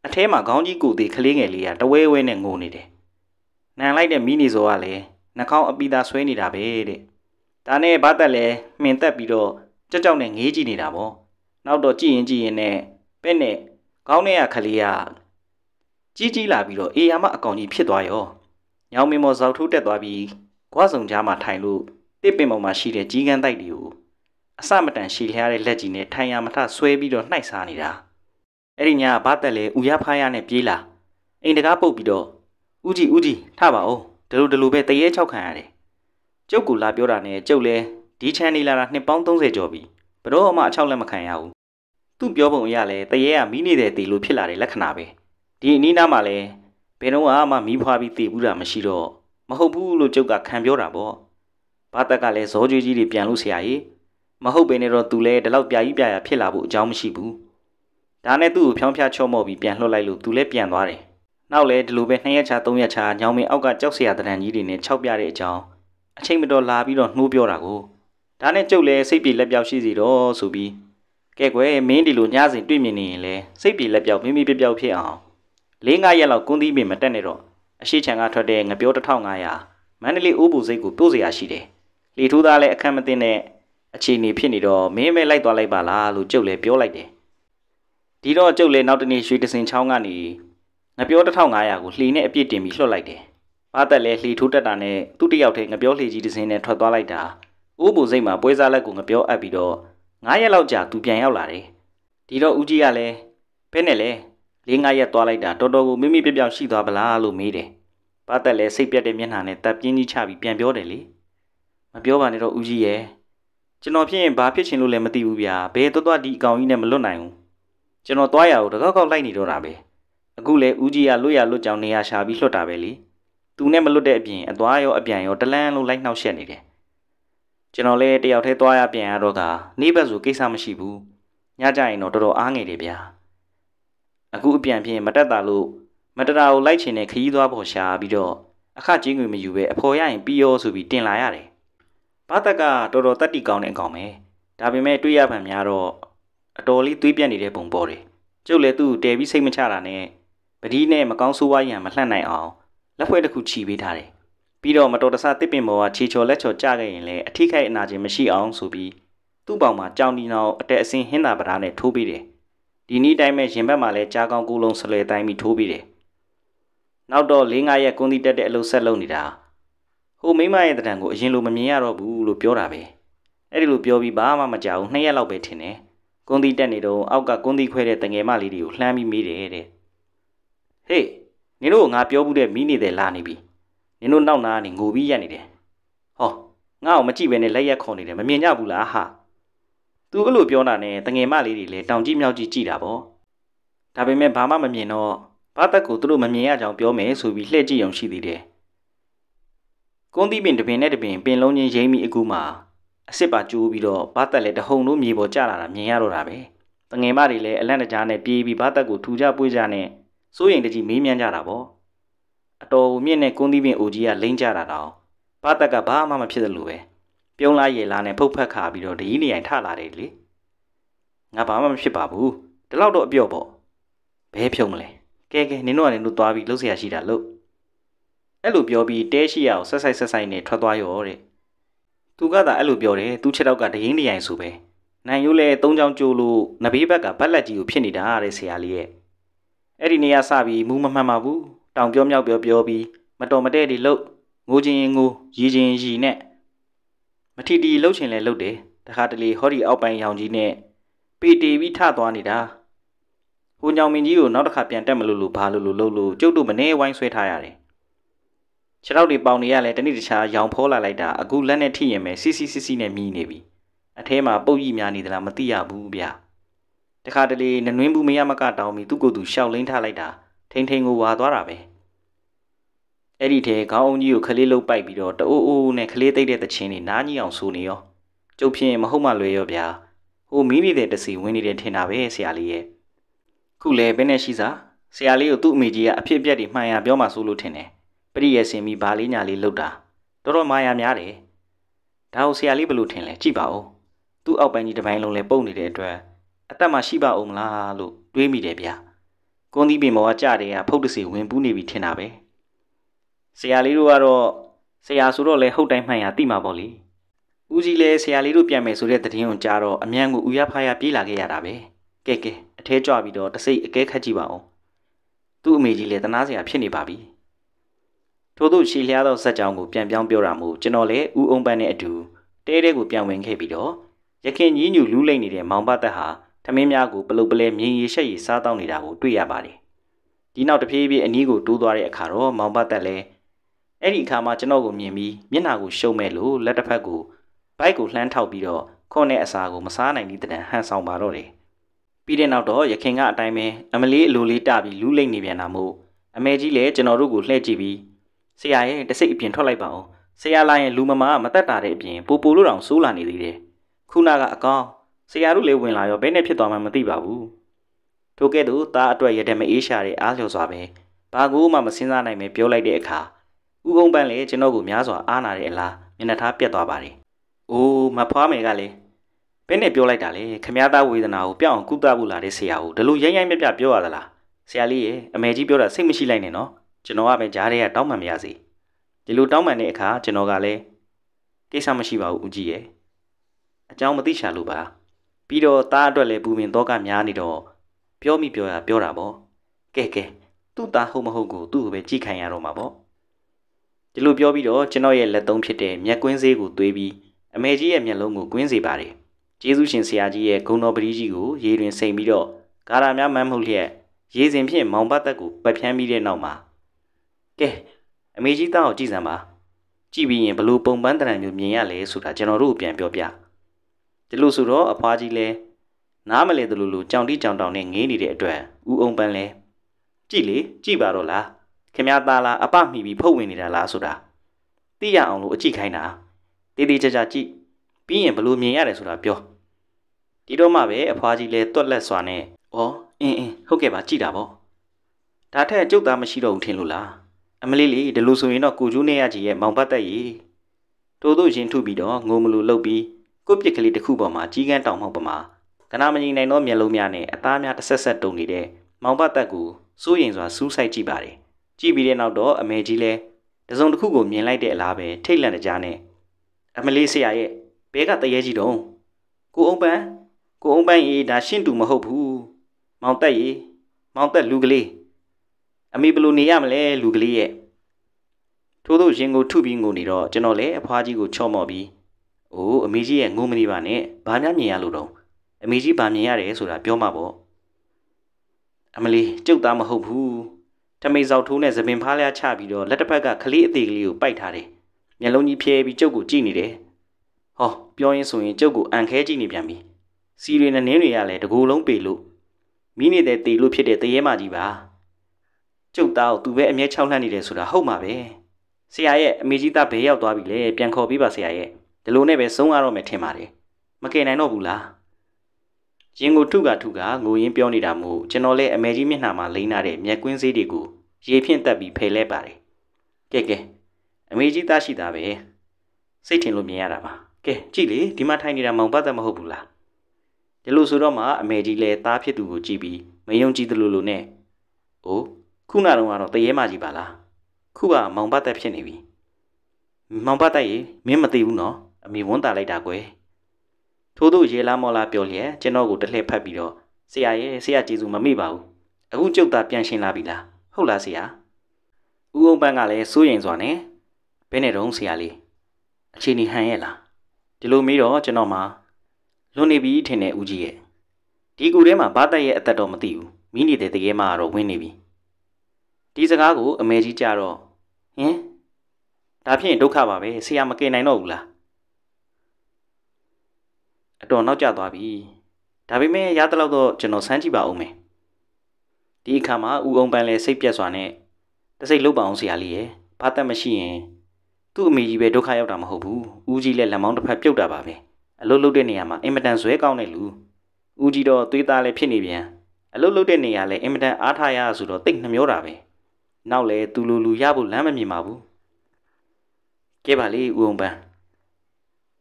အထဲမှာခေါင်းကြီးကိုသေးကလေးငယ်လေးကတဝဲဝဲနဲ့ငိုနေတယ်။နံလိုက်တဲ့မိနေစောကလည်းနှာခေါင်းအပီသာဆွဲနေတာပဲတဲ့။ဒါနဲ့ဘာသက်လည်းမှင်သက်ပြီးတော့ကြောက်ကြောက်နဲ့ငေးကြည့်နေတာပေါ့။နောက်တော့ကြည့်ရင်ကြည့်ရင်နဲ့ပဲ့နဲ့ခေါင်းထဲကကလေးကကြီးကြီးလာပြီးတော့အေယာမအကောင်ကြီးဖြစ်သွားရော။ညောင်မင်းမောဇောက်ထိုးတက်သွားပြီးကွားစုံကြားမှာထိုင်လို့တစ်ပင်ပေါ်မှာရှိတဲ့ကြီးကန်းတိုက်တွေကိုအစမတန်ရှည်လျားတဲ့လက်ကြီးနဲ့ထိုင်ရမထဆွဲပြီးတော့နှိုက်စားနေတာအဲ့ဒီညကဘာတက်လဲဦးရဖားရနဲ့ပြေးလာအိမ်တကားပုတ်ပြီးတော့ဦးကြီးဦးကြီးထပါအောင်ဒလိုဒလိုပဲတရေ၆ခံရတယ်ကျုပ်ကလာပြောတာနဲ့ကျုပ်လဲဒီချမ်းနေလာတာနှစ်ပေါင်း30ကျော်ပြီဘယ်တော့မှအချောက်လက်မခံရဘူးသူ့ပြောပုံအရလဲတရေကမီးနေတဲ့တေလို့ဖြစ်လာတဲ့လက္ခဏာပဲဒီအနီးနားမှာလဲဘယ်တော့မှမီးဖွားပြီးတေဘူးတာမရှိတော့မဟုတ်ဘူးလို့ကျုပ်ကခံပြောတာပေါ့ဘာသက်ကလည်းဇောကြွေးကြီးတွေပြန်လို့ဆရာကြီးမဟုတ်ပင်နဲ့တော့သူလည်းဒီလောက်ပြာကြီးပြာရဖြစ်လာဖို့အကြောင်းမရှိဘူးဒါနဲ့သူ့ကိုဖြောင်းဖြားချော့မော့ပြီးပြန်လှုပ်လိုက်လို့သူလည်းပြန်သွားတယ်နောက်လည်းဒီလိုပဲနှစ်ရက်ချာသုံးရက်ချာညောင်မင်းအောက်ကကြောက်စရာတရံကြီးတွေနဲ့ခြောက်ပြတဲ့အကြောင်းအချိန်မတော်လာပြီးတော့နှိုးပြောတာကိုဒါနဲ့ကျုပ်လည်းစိတ်ပြေလက်ပြောက်ရှိစီတော့ဆိုပြီးကဲကွယ်မင်းဒီလိုညစဉ်တွေ့မြင်နေရင်လဲစိတ်ပြေလက်ပြောက်မိမိပြပြောက်ဖြစ်အောင်၄၅ရက်လောက်ကွန်းသီးပင်မတက်နဲ့တော့အရှိချံကထွက်တဲ့ငပြော1500မန္တလေးအိုးပူစိတ်ကိုပို့เสียရရှိတယ်လေထိုးသားလည်းအခက်မသိတဲ့အခြေအနေဖြစ်နေတော့မင်းမဲလိုက်သွားလိုက်ပါလားလို့ကျုပ်လည်းပြောလိုက်တယ်ဒီတော့ကျုပ်လည်းနောက်တနေ့ရွှေတစင်ချောင်းကနေငပြော1500ကိုလှီနဲ့အပြစ်တင်ပြီးလွှတ်လိုက်တယ်ပါသက်လည်းလှီထိုးတက်တာနဲ့သူ့တယောက်တည်းငပြောလှီကြီးတစင်နဲ့ထွက်သွားလိုက်တာဥပူစိတ်မှာပွဲစားလက်ကိုငပြောအပ်ပြီးတော့9ရက်လောက်ကြာသူပြန်ရောက်လာတယ်ဒီတော့ဦးကြီးကလည်းဘယ်နဲ့လဲ၄၅ရက်သွားလိုက်တာတော်တော်ကိုမိမိပြပြောင်ရှိသွားပလားလို့မေးတယ်။ပါသက်လည်းစိတ်ပြတ်တဲ့မျက်နှာနဲ့တပ်ပြင်းကြီးချပြီးပြန်ပြောတယ်လေ။မပြောပါနဲ့တော့ဦးကြီးရဲ့ကျွန်တော်ဖြစ်ရင်ဘာဖြစ်ချင်လို့လဲမသိဘူးဗျာဘယ်တော့တော့ဒီအကောင်ကြီးနဲ့မလွတ်နိုင်ဘူးကျွန်တော်သွားရအောင်တကောက်ကောက်လိုက်နေတော့တာပဲအခုလေဦးကြီးကလွတ်ရလွတ်ကြောင်နေရရှာပြီးလွတ်တာပဲလေသူနဲ့မလွတ်တဲ့အပြင်အသွားရောအပြန်ရောတလန်းလုံးလိုက်နှောက်ရှက်နေတယ်ကျွန်တော်လည်းတယောက်တည်းသွားရပြန်ရတော့တာနေ့ဘက်ဆိုကိစ္စမရှိဘူးညကြရင်တော့တော်တော်အားငယ်တယ်ဗျာအခုအပြန်ဖြင့်မတက်တာလို့မတရာကိုလိုက်ချင်တဲ့ခရီးသွားပေါ်ရှာပြီးတော့အခကြေးငွေမယူပဲအဖော်ရရင်ပြီးရောဆိုပြီးတင်လာရတယ်ဘာသက်ကတော်တော်တတ်တိကောင်းတဲ့အကောင်ပဲဒါပေမဲ့တွေ့ရပံများတော့အတော်လေးသွေးပြက်နေတဲ့ပုံပေါ်တယ်ကျုပ်လည်းသူ့ကိုတဲပြီးစိတ်မချတာနဲ့ပဒီနဲ့မကောင်းဆိုးဝါးရံမလှန့်နိုင်အောင်လက်ဖွဲ့တစ်ခုချီပေးထားတယ်ပြီးတော့မတော်တဆတစ်ပင်ပေါ်ကခြေချော်လက်ချော်ကျခဲ့ရင်လည်းအထိခိုက်အနာခြင်းမရှိအောင်ဆိုပြီးသူ့ပေါင်မှာကြောင်ဒီနောင်အတက်အစင်းဟင်းသာပဓာနဲ့ထိုးပေးတယ်ဒီနေ့တိုင်းပဲရင်ဘက်မှာလည်းကြားကောင်းကူးလုံးဆလွယ်တိုင်းပြီးထိုးပေးတယ်နောက်တော့၄-၅ရက်ကွန်တီတက်တဲ့အလုပ်ဆက်လုပ်နေတာဟိုမိမရဲ့တံတန်ကိုအရင်လိုမမြင်ရတော့ဘူးလို့ပြောတာပဲအဲ့ဒီလို ပြောပြီးဘာမှမကြောက်နှစ်ရက်လောက်ပဲထင်တယ်ကွန်တီတက်နေတော့အောက်ကကွန်တီခွဲတဲ့တငယ်မလေးတွေကိုလှမ်းပြီးမေးတယ်တဲ့ဟေးနင်တို့ငါပြောမှုတဲ့မိနေတဲ့လာနေပြီနင်တို့နောက်နာကနေငိုပြီးရက်နေတယ်ဟောငါ့ကိုမကြည့်ပဲနဲ့လက်ရက်ခေါ်နေတယ်မမြင်ကြဘူးလားဟာသူအဲ့လိုပြောတာနဲ့တငယ်မလေးတွေလည်းတောင်ကြီးမြောက်ကြီးကြည်တာပေါ့ဒါပေမဲ့ဘာမှမမြင်တော့ဘာသက်ကိုသူတို့မမြင်ရကြောင်ပြောမယ်ဆိုပြီးလှည့်ကြည့်အောင်ရှိသေးတယ်ကုန်းသီးပင်တပင်နဲ့တပင်ပင်လုံးချင်းရိမ့်မိအကူမှာအစ်စ်ပါကျိုးပြီးတော့ဘာသက်လည်းတဟုန်လို့မြေပေါ်ကျလာတာမြင်ရတော့တာပဲတငယ်မတွေလည်းအလန့်တကြားနဲ့ပြေးပြီးဘာသက်ကိုထူကြပွေးကြနဲ့စိုးရိမ်တကြီးမေးမြန်းကြတာပေါ့အတော်မြင့်နဲ့ကုန်းသီးပင်အိုကြီးကလိမ့်ကြတာတော့ဘာသက်ကဘာမှမဖြစ်သလိုပဲပြုံးလာရေလာနဲ့ဖုတ်ဖက်ခါပြီးတော့ဒီနေရာထလာတယ်လေငါဘာမှမဖြစ်ပါဘူးဒီလောက်တော့အပြော့ပေါ့ဘဲဖြုံမလဲကဲကဲနင်တို့ကနင်တို့သွားပြီးလှုပ်เสียရှိတာလှုပ်အဲ့လိုပြောပြီးတဲရှိရအောင်ဆက်ဆိုင်ဆက်ဆိုင်နဲ့ထွက်သွားရောတဲ့သူကသာအဲ့လိုပြောတယ်သူ့ခြေထောက်ကတရင်တရင်ဆိုပဲနိုင်ရိုးလည်းသုံးချောင်းကျိုးလို့နဘေးဘက်ကဗက်လက်ကြီးကိုဖြစ်နေတာတဲ့ဆရာလေးရဲ့အဲ့ဒီနေရာစပြီးမူးမမှန်ပါဘူးတောင်ပြောမြောက်ပြောပြောပြီးမတော်မတဲ့တွေလှုပ်ငိုချင်ရင်ငိုရီချင်ရီနဲ့မထီတီလှုပ်ချင်လဲလှုပ်တယ်တခါတလေဟောဒီအောက်ပိုင်းရောင်ကြီးနဲ့ပေတီပြီးထသွားနေတာဟိုညောင်မင်းကြီးကိုနောက်တစ်ခါပြန်တက်မလို့လို့ဘာလို့လို့လှုပ်လို့ကျုပ်တို့မနေဝိုင်းဆွဲထားရတယ်ခြေထောက်တွေပေါင်နေရလဲတနေ့တခြားရောင်ဖောလာလိုက်တာအခုလက်နဲ့ထိရင်ပဲစီစီစီစီနဲ့မြည်နေပြီအထဲမှာပုတ်ကြီးများနေသလားမသိရဘူးဗျာတခါတလေနနွင်းဘူးမရမကတောင်းပြီးသူ့ကိုယ်သူရှောက်လင်းထားလိုက်တာထိန်ထိန်ကိုဝါသွားတာပဲအဲ့ဒီထဲခေါင်းအုံကြီးကိုခလေးလှုပ်ပိုက်ပြီးတော့တအိုးအိုးနဲ့ခလေးတိတ်တဲ့တခြင်းတွေနားကြီးအောင်ဆိုနေရောကျုပ်ဖြင့်မဟုတ်မှလွယ်ရောဗျာဟိုမီးနေတဲ့တစီဝင်နေတယ်ထင်တာပဲဆရာလေးရဲ့ခုလေဘယ်နဲ့ရှိစားဆရာလေးကိုသူ့အမိကြီးကအဖြစ်အပျက်တွေမှန်ရပြောမှဆိုလို့ထင်တယ်ပြည့်ရစင်ပြီးဘာလေးညာလေးလှုပ်တာတော်တော်မာယာများတယ်ဒါကိုဆရာလေးဘယ်လိုထင်လဲကြည့်ပါဦးသူ့အောက်ပိုင်းကြီးတစ်ပိုင်းလုံးလဲပုတ်နေတဲ့အတွက်အသက်မှရှိပါအောင်မလားလို့တွေးမိတယ်ဗျာကွန်ဒီပင်ပေါ်ကကြတဲ့ကဖုတ်တစီဝင်ပူးနေပြီထင်တာပဲဆရာလေးတို့ကတော့ဆရာဆိုတော့လဲဟုတ်တိုင်းမှန်ရသိမှာပေါ့လေဦးကြီးလဲဆရာလေးတို့ပြန်မယ်ဆိုတဲ့သတင်းကိုကြားတော့အမြန်ကိုဦးရဖားရပြေးလာခဲ့ရတာပဲကဲကဲအထဲကြွပြီးတော့တစိတ်အကဲခတ်ကြည့်ပါအောင်သူ့အမေကြီးလဲတနာစရာဖြစ်နေပါပြီထို့သို့ရှည်လျားသောဇက်ကြောင်ကိုပြန်ပြောင်းပြောတာမို့ကျွန်တော်လည်းဥအုံပန်းနဲ့အတူတဲတဲကိုပြန်ဝင်ခဲ့ပြီးတော့ရခင်ကြီးညူလူးလိမ့်နေတဲ့မောင်ပသက်ဟာထမင်းများကိုပလုတ်ပလဲမြင်ရရှက်ရစားတောင်းနေတာကိုတွေ့ရပါတယ်ဒီနောက်တဖြည်းဖြည်းအနီးကိုတိုးသွားတဲ့အခါတော့မောင်ပသက်လည်းအဲ့ဒီအခါမှာကျွန်တော်ကိုမြင်ပြီးမျက်နှာကိုရှုံမဲ့လို့လက်တစ်ဖက်ကိုဘိုက်ကိုလှမ်းထောက်ပြီးတော့ခွန်နဲ့အစာကိုမစားနိုင်သေးတဲ့ဟန်ဆောင်ပါတော့တယ်ပြီးတဲ့နောက်တော့ရခင်ကအတိုင်းပဲအမလေးအလိုလေးတပြီးလူးလိမ့်နေပြန်တာမို့အမေကြီးလည်းကျွန်တော်တို့ကိုလှည့်ကြည့်ပြီးဆရာရဲ့တစိတ်အပြင်ထွက်လိုက်ပါအောင်ဆရာလာရင်လူမမာကမတက်တာတဲ့အပြင်ပူပူလို့တောင်ဆိုးလာနေသေးတယ်ခုနကအကောင်ဆရာတို့လည်းဝင်လာရောဘယ်နဲ့ဖြစ်သွားမှမသိပါဘူးထို့ကဲ့သို့သားအတွက်ရတဲ့မအေးရှာတဲ့အားလျော်စွာပဲဘာကိုမှမစင်းစားနိုင်ပဲပြောလိုက်တဲ့အခါဥကုံပန်းလည်းကျွန်တော်ကိုများစွာအားနာတဲ့အလားမျက်နှာထားပြတ်သွားပါတယ်။အိုးမဖွားမယ်ကလည်းဘယ်နဲ့ပြောလိုက်တာလဲခမည်းသားဝေဒနာကိုပြောင်းအောင်ကုသဖို့လာတဲ့ဆရာကိုဒီလိုရိုင်းရိုင်းပြပြပြောရသလားဆရာလေးရဲ့အမေကြီးပြောတာစိတ်မရှိလိုက်နဲ့နော်ကျွန်တော်ကပဲကြားထဲကတောင်းပန်ပါရစေဒီလိုတောင်းပန်တဲ့အခါကျွန်တော်ကလည်းကိစ္စမရှိပါဘူးဦးကြီးရဲ့အကြောင်းမသိချာလို့ပါပြီးတော့သားအတွက်လည်းပူပင်တော့ကများနေတော့ပြောမိပြောရပြောတာပေါ့ကဲကဲသူ့သားဟုတ်မဟုတ်ကိုသူ့ကိုပဲကြည့်ခံရတော့မှာပေါ့ဒီလိုပြောပြီးတော့ကျွန်တော်ရဲ့လက်သုံးဖြစ်တဲ့မျက်ကွင်းဆေးကိုသွေးပြီးအမေကြီးရဲ့မျက်လုံးကိုကွင်းစေပါတယ်ကျေးဇူးရှင်ဆရာကြီးရဲ့ဂုံတော်ပတိကြီးကိုရေတွင်စိန်ပြီးတော့ဂါရာများမမ်းမှုလျက်ရေစဉ်ဖြင့်မောင်ပတ်သက်ကိုပတ်ဖြန်းပြီးတဲ့နောက်မှာကဲအမေကြီးသားကိုကြည့်စမ်းပါကြည့်ပြီးရင်ဘလို့ပုံပန်းတရံမျိုးမြင်ရလဲဆိုတာကျွန်တော်တို့ပြန်ပြောပြဒီလိုဆိုတော့အဖွားကြီးလဲနားမလဲတလူလူကြောင်တိကြောင်တောင်နဲ့ငေးနေတဲ့အတွက်ဦးအောင်ပန်းလဲကြည့်လေကြည့်ပါတော့လားခင်ဗျားသားလားအပမှီပြီးဖုတ်ဝင်နေတာလားဆိုတာသိရအောင်လို့အကြည့်ခိုင်းတာတေးသေးချာချာကြည့်ပြီးရင်ဘလို့မြင်ရတယ်ဆိုတာပြောဒီတော့မှပဲအဖွားကြီးလဲတွက်လက်စွာနဲ့ဩအင်းအင်းဟုတ်ကဲ့ပါကြည့်တာပေါ့ဒါထက်ကြုတ်သားမရှိတော့ဘူးထင်လို့လားအမလေးလေးဒီလိုဆိုရင်တော့ကိုကျူးနေရကြီးရဲ့မောင်ပတ်သက်ရည်တိုးတို့ရင်ထုပြီးတော့ငိုမလူလှုပ်ပြီးကုတ်ပစ်ကလေးတစ်ခုပေါ်မှာကြီးကန်းတောင်မှောက်ပမာကနာမငိနိုင်သောမျက်လုံးများနဲ့အသားများတစ်ဆက်ဆက်တုန်နေတဲ့မောင်ပတ်သက်ကိုစိုးရင်စွာစူးစိုက်ကြည့်ပါတယ်ကြည့်ပြီးတဲ့နောက်တော့အမေကြီးလဲတစုံတစ်ခုကို မြင်လိုက်တဲ့အလားပဲထိတ်လန့်ကြနဲ့အမလေးဆရာရဲ့ဘဲကတရေကြီးတုံးကိုအုံပန်းကိုအုံပန်းရေဒါရှင့်တူမဟုတ်ဘူးမောင်တက်ရေမောင်တက်လူကလေးအမေဘယ်လိုနေရမလဲလူကလေးရဲ့ထို့သောရင်ကိုထုပြီးငိုနေတော့ကျွန်တော်လည်းအဖွားကြီးကိုချော့မော့ပြီးအိုးအမေကြီးရဲ့ငိုမနေပါနဲ့ဘာများမြင်ရလို့တော့အမေကြီးဘာမြင်ရတယ်ဆိုတာပြောမှာပေါ့အမလီကြုတ်သားမဟုတ်ဘူးတမိတ်ဆောက်ထိုးနဲ့သပင်ဖားလျားချပြီးတော့လက်တစ်ဖက်ကခလေးအသေးကလေးကိုပိုက်ထားတယ်မျက်လုံးကြီးဖြဲပြီးကြုတ်ကိုကြည့်နေတယ်ဟောပြောရင်ဆိုရင်ကြုတ်ကိုအန်ခဲကြည့်နေပြန်ပြီ စီရီနဲ့နင်းတွေကလည်းတကူလုံးပေလို့မိနေတဲ့တေလို့ဖြစ်တဲ့တရေမကြီးပါကျုပ်သားကိုသူပဲအမြဲခြောက်လှန့်နေတယ်ဆိုတာဟုတ်မှာပဲဆရာရဲ့အမေကြီးသားဘဲရောက်သွားပြီလေပြန်ခေါ်ပေးပါဆရာရဲ့ဒီလိုနဲ့ပဲဆုံးရတော့မယ်ထင်ပါတယ်မကယ်နိုင်တော့ဘူးလားရင်ကိုထုကထုကငိုရင်းပြောနေတာမို့ကျွန်တော်လည်းအမေကြီးမျက်နှာမှာလိမ့်လာတဲ့မျက်ကွင်းစေးတွေကိုရေဖြင့်တက်ပြီးဖယ်လဲပါတယ်ကဲကဲအမေကြီးသားရှိတာပဲစိတ်ထင်လို့မြင်ရတာပါကဲကြည့်လေဒီမှာထိုင်နေတာမောင်ပတ်သက်မဟုတ်ဘူးလားဒီလိုဆိုတော့မှအမေကြီးလည်းသားဖြစ်သူကိုကြည့်ပြီးမယုံကြည်သလိုလိုနဲ့အိုးခုနတုန်းကတော့တရေမကြီးပါလားခုကမောင်ပတ်သက်ဖြစ်နေပြီမောင်ပတ်သက်ရေမင်းမသိဘူးနော်အမေဝန်တာလိုက်တာကွယ်ထို့သူရေလာမော်လာပြောလျက်ကျွန်တော်ကိုတလှည့်ဖက်ပြီးတော့ဆရာရဲ့ဆရာကျေးဇူးမမေ့ပါဘူးအခုကျုပ်သားပြန်ရှင်းလာပြီလားဟုတ်လားဆရာဦးအောင်ပန်းကလည်းစိုးရိမ်စွာနဲ့ဘယ်နဲ့တုန်းဆရာလေးအချိန်နေဟန်ရဲ့လားဒီလိုမေးတော့ကျွန်တော်မှလွန်နေပြီထင်တယ်ဦးကြီးရဲ့ဒီကူထဲမှာဘာတက်ရဲ့အသက်တော့မသိဘူးမိနေတဲ့တကယ်မှတော့ဝင်နေပြီဒီစကားကိုအမေကြီးကြတော့ဟင်ဒါဖြင့်ဒုက္ခပါပဲဆရာမကင်နိုင်တော့ဘူးလားအတော်နောက်ကျသွားပြီဒါပေမဲ့ရသလောက်တော့ကျွန်တော်စမ်းကြည့်ပါဦးမယ်ဒီအခါမှာဦးအောင်ပန်းလည်းစိတ်ပြက်စွာနဲ့တစိတ်လုတ်ပါအောင်ဆရာလေးရဲ့ဘာသက်မရှိရင်သူ့အမေကြီးပဲဒုက္ခရောက်တာမဟုတ်ဘူးဦးကြီးလည်းလက်မောင်းတစ်ဖက်ပြုတ်တာပါပဲအလုပ်လုပ်တဲ့နေရာမှာအင်မတန်ဇွဲကောင်းတဲ့လူဦးကြီးတော့သွေးသားလည်းဖြစ်နေပြန်အလုပ်လုပ်တဲ့နေရာလည်းအင်မတန်အားထားရဆိုတော့တိတ်နှမျောတာပဲ။နောက်လဲသူလိုလူရဖို့လမ်းမမြင်ပါဘူးကဲပါလေဦးအောင်ပန်း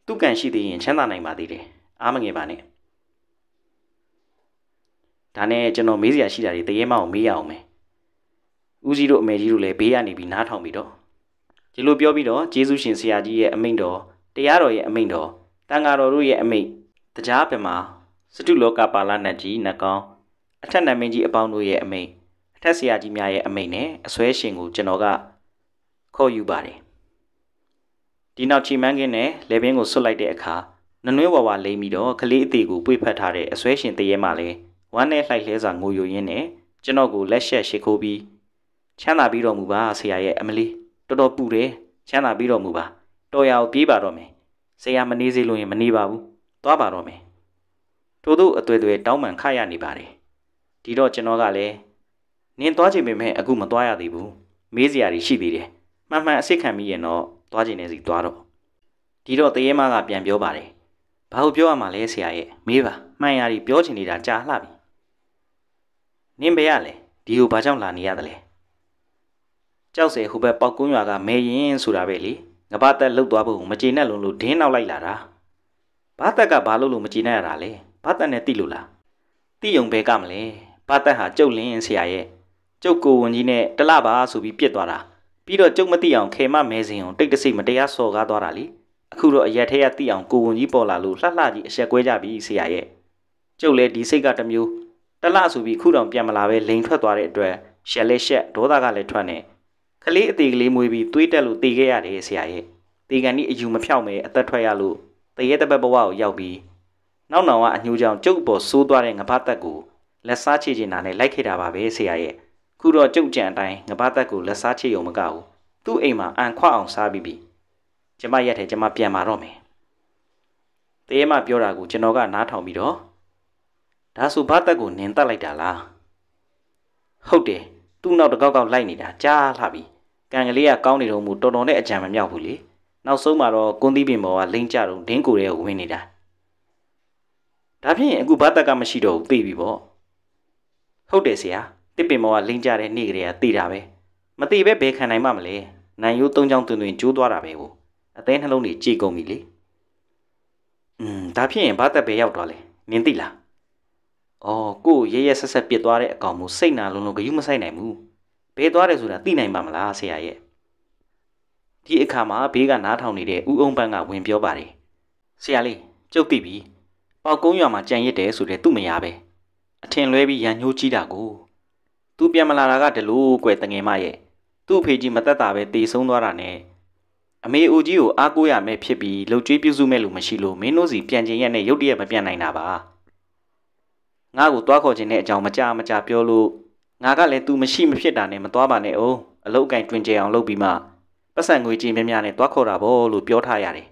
သူကန်ရှိသေးရင်ချမ်းသာနိုင်ပါသေးတယ်အားမငယ်ပါနဲ့ဒါနဲ့ကျွန်တော်မေးစရာရှိတာတွေတရေမအောင်မေးရအောင်မယ်ဦးကြီးတို့အမေကြီးတို့လည်းဘေးကနေပြီးနားထောင်ပြီးတော့ဒီလိုပြောပြီးတော့ဂျေဇုရှင်ဆရာကြီးရဲ့အမိန့်တော်တရားတော်ရဲ့အမိန့်တော်တန်ဃာတော်တို့ရဲ့အမိန့်တရားပင်မှာစတုလောကပါဠိနတ်ကြီးနှကောင်းအထက်နမင်းကြီးအပေါင်းတို့ရဲ့အမိန့်အထက်ဆရာကြီးများရဲ့အမိန့်နဲ့အစွဲရှင်ကိုကျွန်တော်ကခေါ်ယူပါတယ်ဒီနောက်ချီမန်းကင်းနဲ့လေပင်းကိုဆွတ်လိုက်တဲ့အခါနနွေးဝါဝါလိမ့်ပြီးတော့ကလေးအသေးကိုပွေဖက်ထားတဲ့အစွဲရှင်တရေမှလည်းဝမ်းနဲ့လှိုက်လဲစွာငိုယိုရင်းနဲ့ကျွန်တော်ကိုလက်ဆက်ရှိခိုးပြီးချမ်းသာပြီးတော်မူပါဆရာရဲ့အမလေးတော်တော်ပူတယ်ချမ်းသာပြီးတော်မူပါတော်ရအောင်ပြေးပါတော့မယ်ဆရာမနေစေလို့ရင်မနေပါဘူးသွားပါတော့မယ်ထို့သို့အသွေးသွေးတောင်းပန်ခရရနေပါတယ်ဒီတော့ကျွန်တော်ကလည်းနင်သွားချင်ပေမဲ့အခုမသွားရသေးဘူးမေးစရာတွေရှိသေးတယ်မှန်မှန်အစ်စ်ခံပြီးရင်တော့သွားချင်နေစီသွားတော့ဒီတော့တရေမကပြန်ပြောပါတယ်ဘာလို့ပြောရမှာလဲဆရာရဲ့မေးပါမှန်ရာတွေပြောချင်နေတာကြာလှပြီနင်ဘယ်ရလဲဒီကိုဘာကြောင့်လာနေရတယ်လဲကြောက်စဲဟိုဘက်ပောက်ကွန်းရွာကမဲရင်ဆိုတာပဲလေငဘာသက်လှုပ်သွားဖို့မကြေနဲ့လုံးလို့ဒင်းနောက်လိုက်လာတာဘာသက်ကဘာလို့လို့မကြေနဲ့ရတာလဲဘာသက်နဲ့တိလို့လားတိယုံဘဲကမလဲဘာသက်ဟာကြုတ်လင်းဆရာရဲ့ကျုပ်ကိုဝန်ကြီးနဲ့တလပါဆိုပြီးပြစ်သွားတာပြီးတော့ကျုပ်မသိအောင်ခေမမဲစင်အောင်တိတ်တဆိတ်မတရားစော်ကားသွားတာလေအခုတော့အရက်ထက်ကသိအောင်ကိုဝန်ကြီးပေါ်လာလို့လှလှကြီးအဆက်ကွဲကြပြီဆရာရဲ့ကျုပ်လည်းဒီစိတ်ကတမျိုးတလဆိုပြီးခုတောင်ပြန်မလာပဲလိန်ထွက်သွားတဲ့အတွက်ရှက်လက်ရှက်ဒေါသကလည်းထွက်နေကလေးအသေးကလေးမွေးပြီးသွေးတက်လို့တေခဲ့ရတယ်ဆရာရဲ့တေကန်ဒီအယူမဖြောက်မဲအသက်ထွက်ရလို့တရေတပတ်ဘဝကိုရောက်ပြီးနောက်နောက်ကအညိုးကြောင်ကျုပ်ပေါ်ဆိုးသွားတဲ့ငဘာသက်ကိုလက်စားချေချင်တာနဲ့လိုက်ခဲ့တာပါပဲဆရာရဲ့ခုတော့ကြုတ်ကြံအတိုင်းငဘာသက်ကိုလက်စားချေုံမကဘူးသူ့အိမ်မှာအန်ခွအောင်စားပြီးပြီကျမရက်ထဲကျမပြန်มาတော့မယ်တရေမပြောတာကိုကျွန်တော်ကနားထောင်ပြီးတော့ဒါဆိုဘာသက်ကိုနင်တက်လိုက်တာလားဟုတ်တယ်သူ့နောက်တကောက်ကောက်လိုက်နေတာကြားလှပြီကံကလေးကကောင်းနေတော့မှတော်တော်နဲ့အကြံမမြောက်ဘူးလေနောက်ဆုံးမှာတော့ကွန်သီးပင်ပေါ်ကလိမ့်ကြတော့ဒင်းကိုရဲကိုဝင်နေတာဒါဖြင့်အခုဘာသက်ကမရှိတော့ဘူးသိပြီပေါ့ဟုတ်တယ်ဆရာတစ်ပင်ပေါ်ကလိမ့်ကြတဲ့နေ့ကလေးကသိတာပဲမသိပဲဘယ်ခံနိုင်မှမလဲနိုင်ရိုးသုံးချောင်းတွင်တွင်ကျိုးသွားတာပဲကိုအသေးနှလုံးတွေကြေကုန်ပြီလေอืมဒါဖြစ်ရင်ဘာသက်ပဲရောက်သွားလဲနင်သိလားအော်ကို့ရဲရဲဆက်ဆက်ပြစ်သွားတဲ့အကောင်မျိုးစိတ်နာလုံးလုံးဂယုမဆိုင်နိုင်ဘူးဘဲသွားတယ်ဆိုတာသိနိုင်ပါမလားဆရာရဲ့ဒီအခါမှာဘေးကနားထောင်နေတဲ့ဦးအောင်ပန်းကဝင်ပြောပါတယ်ဆရာလေးကျုပ်သိပြီပေါကုန်းရွာမှာကြံရစ်တယ်ဆိုတဲ့သူ့မယားပဲအထင်လွဲပြီးရန်ညှိုးကြီးတာကိုသူပြန်မလာတာကဒလို့ကွယ်တငယ်မရဲ့သူ့အဖေကြီးမတက်တာပဲတေဆုံးသွားတာနဲ့အမေအိုကြီးကိုအားကိုးရမယ်ဖြစ်ပြီးလှုပ်ကြွေးပြုစုမဲ့လူမရှိလို့မင်းတို့စီပြန်ချင်ရက်နဲ့ရုတ်တရက်မပြန်နိုင်တာပါငါ့ကိုတွားခေါ်ခြင်းတဲ့အကြောင်းမကြမကြပြောလို့ငါကလည်း तू မရှိမဖြစ်တာနဲ့မတွားပါနဲ့အောင်အလုတ်ကင်တွင်ကြအောင်လုပ်ပြီးမှပတ်စံငွေကြေးများများနဲ့တွားခေါ်တာပေါ့လို့ပြောထားရတယ်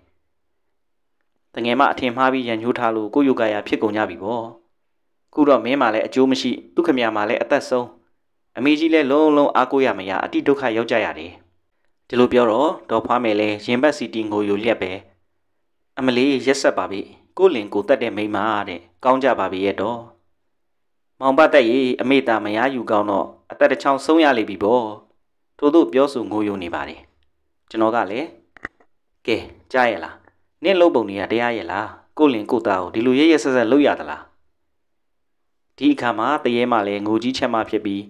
တငယ်မအထင်မှားပြီးရန်ညှိုးထားလို့ကိုယုကာယာဖြစ်ကုန်ကြပြီပေါ့ခုတော့မင်းမှလည်းအကျိုးမရှိ သူခမရမှလည်းအသက်ဆုံးအမေကြီးလည်းလုံးလုံးအားကိုးရမရအတိဒုက္ခရောက်ကြရတယ်ဒီလိုပြောတော့ဒေါ်ဖွားမယ်လဲရင်ဘတ်စီတီငိုယူလျက်ပဲအမလေးရက်ဆက်ပါပြီကိုလင်ကိုတက်တဲ့မိမတဲ့ကောင်းကြပါပြီရဲ့တော့မောင်ပတက်ရေအမေတာမရယူကောင်းတော့အသက်တစ်ချောင်းဆုံးရလိမ့်ပြီပေါ့ထို့သို့ပြောဆိုငိုယုံနေပါတယ်ကျွန်တော်ကလည်းကဲကြားရလားနင့်လုံးပုံတွေကတရားရလားကိုလင်ကိုသားကိုဒီလိုရရဆက်ဆက်လုပ်ရသလားဒီအခါမှာတရေမလည်းငိုကြီးချက်မှဖြစ်ပြီး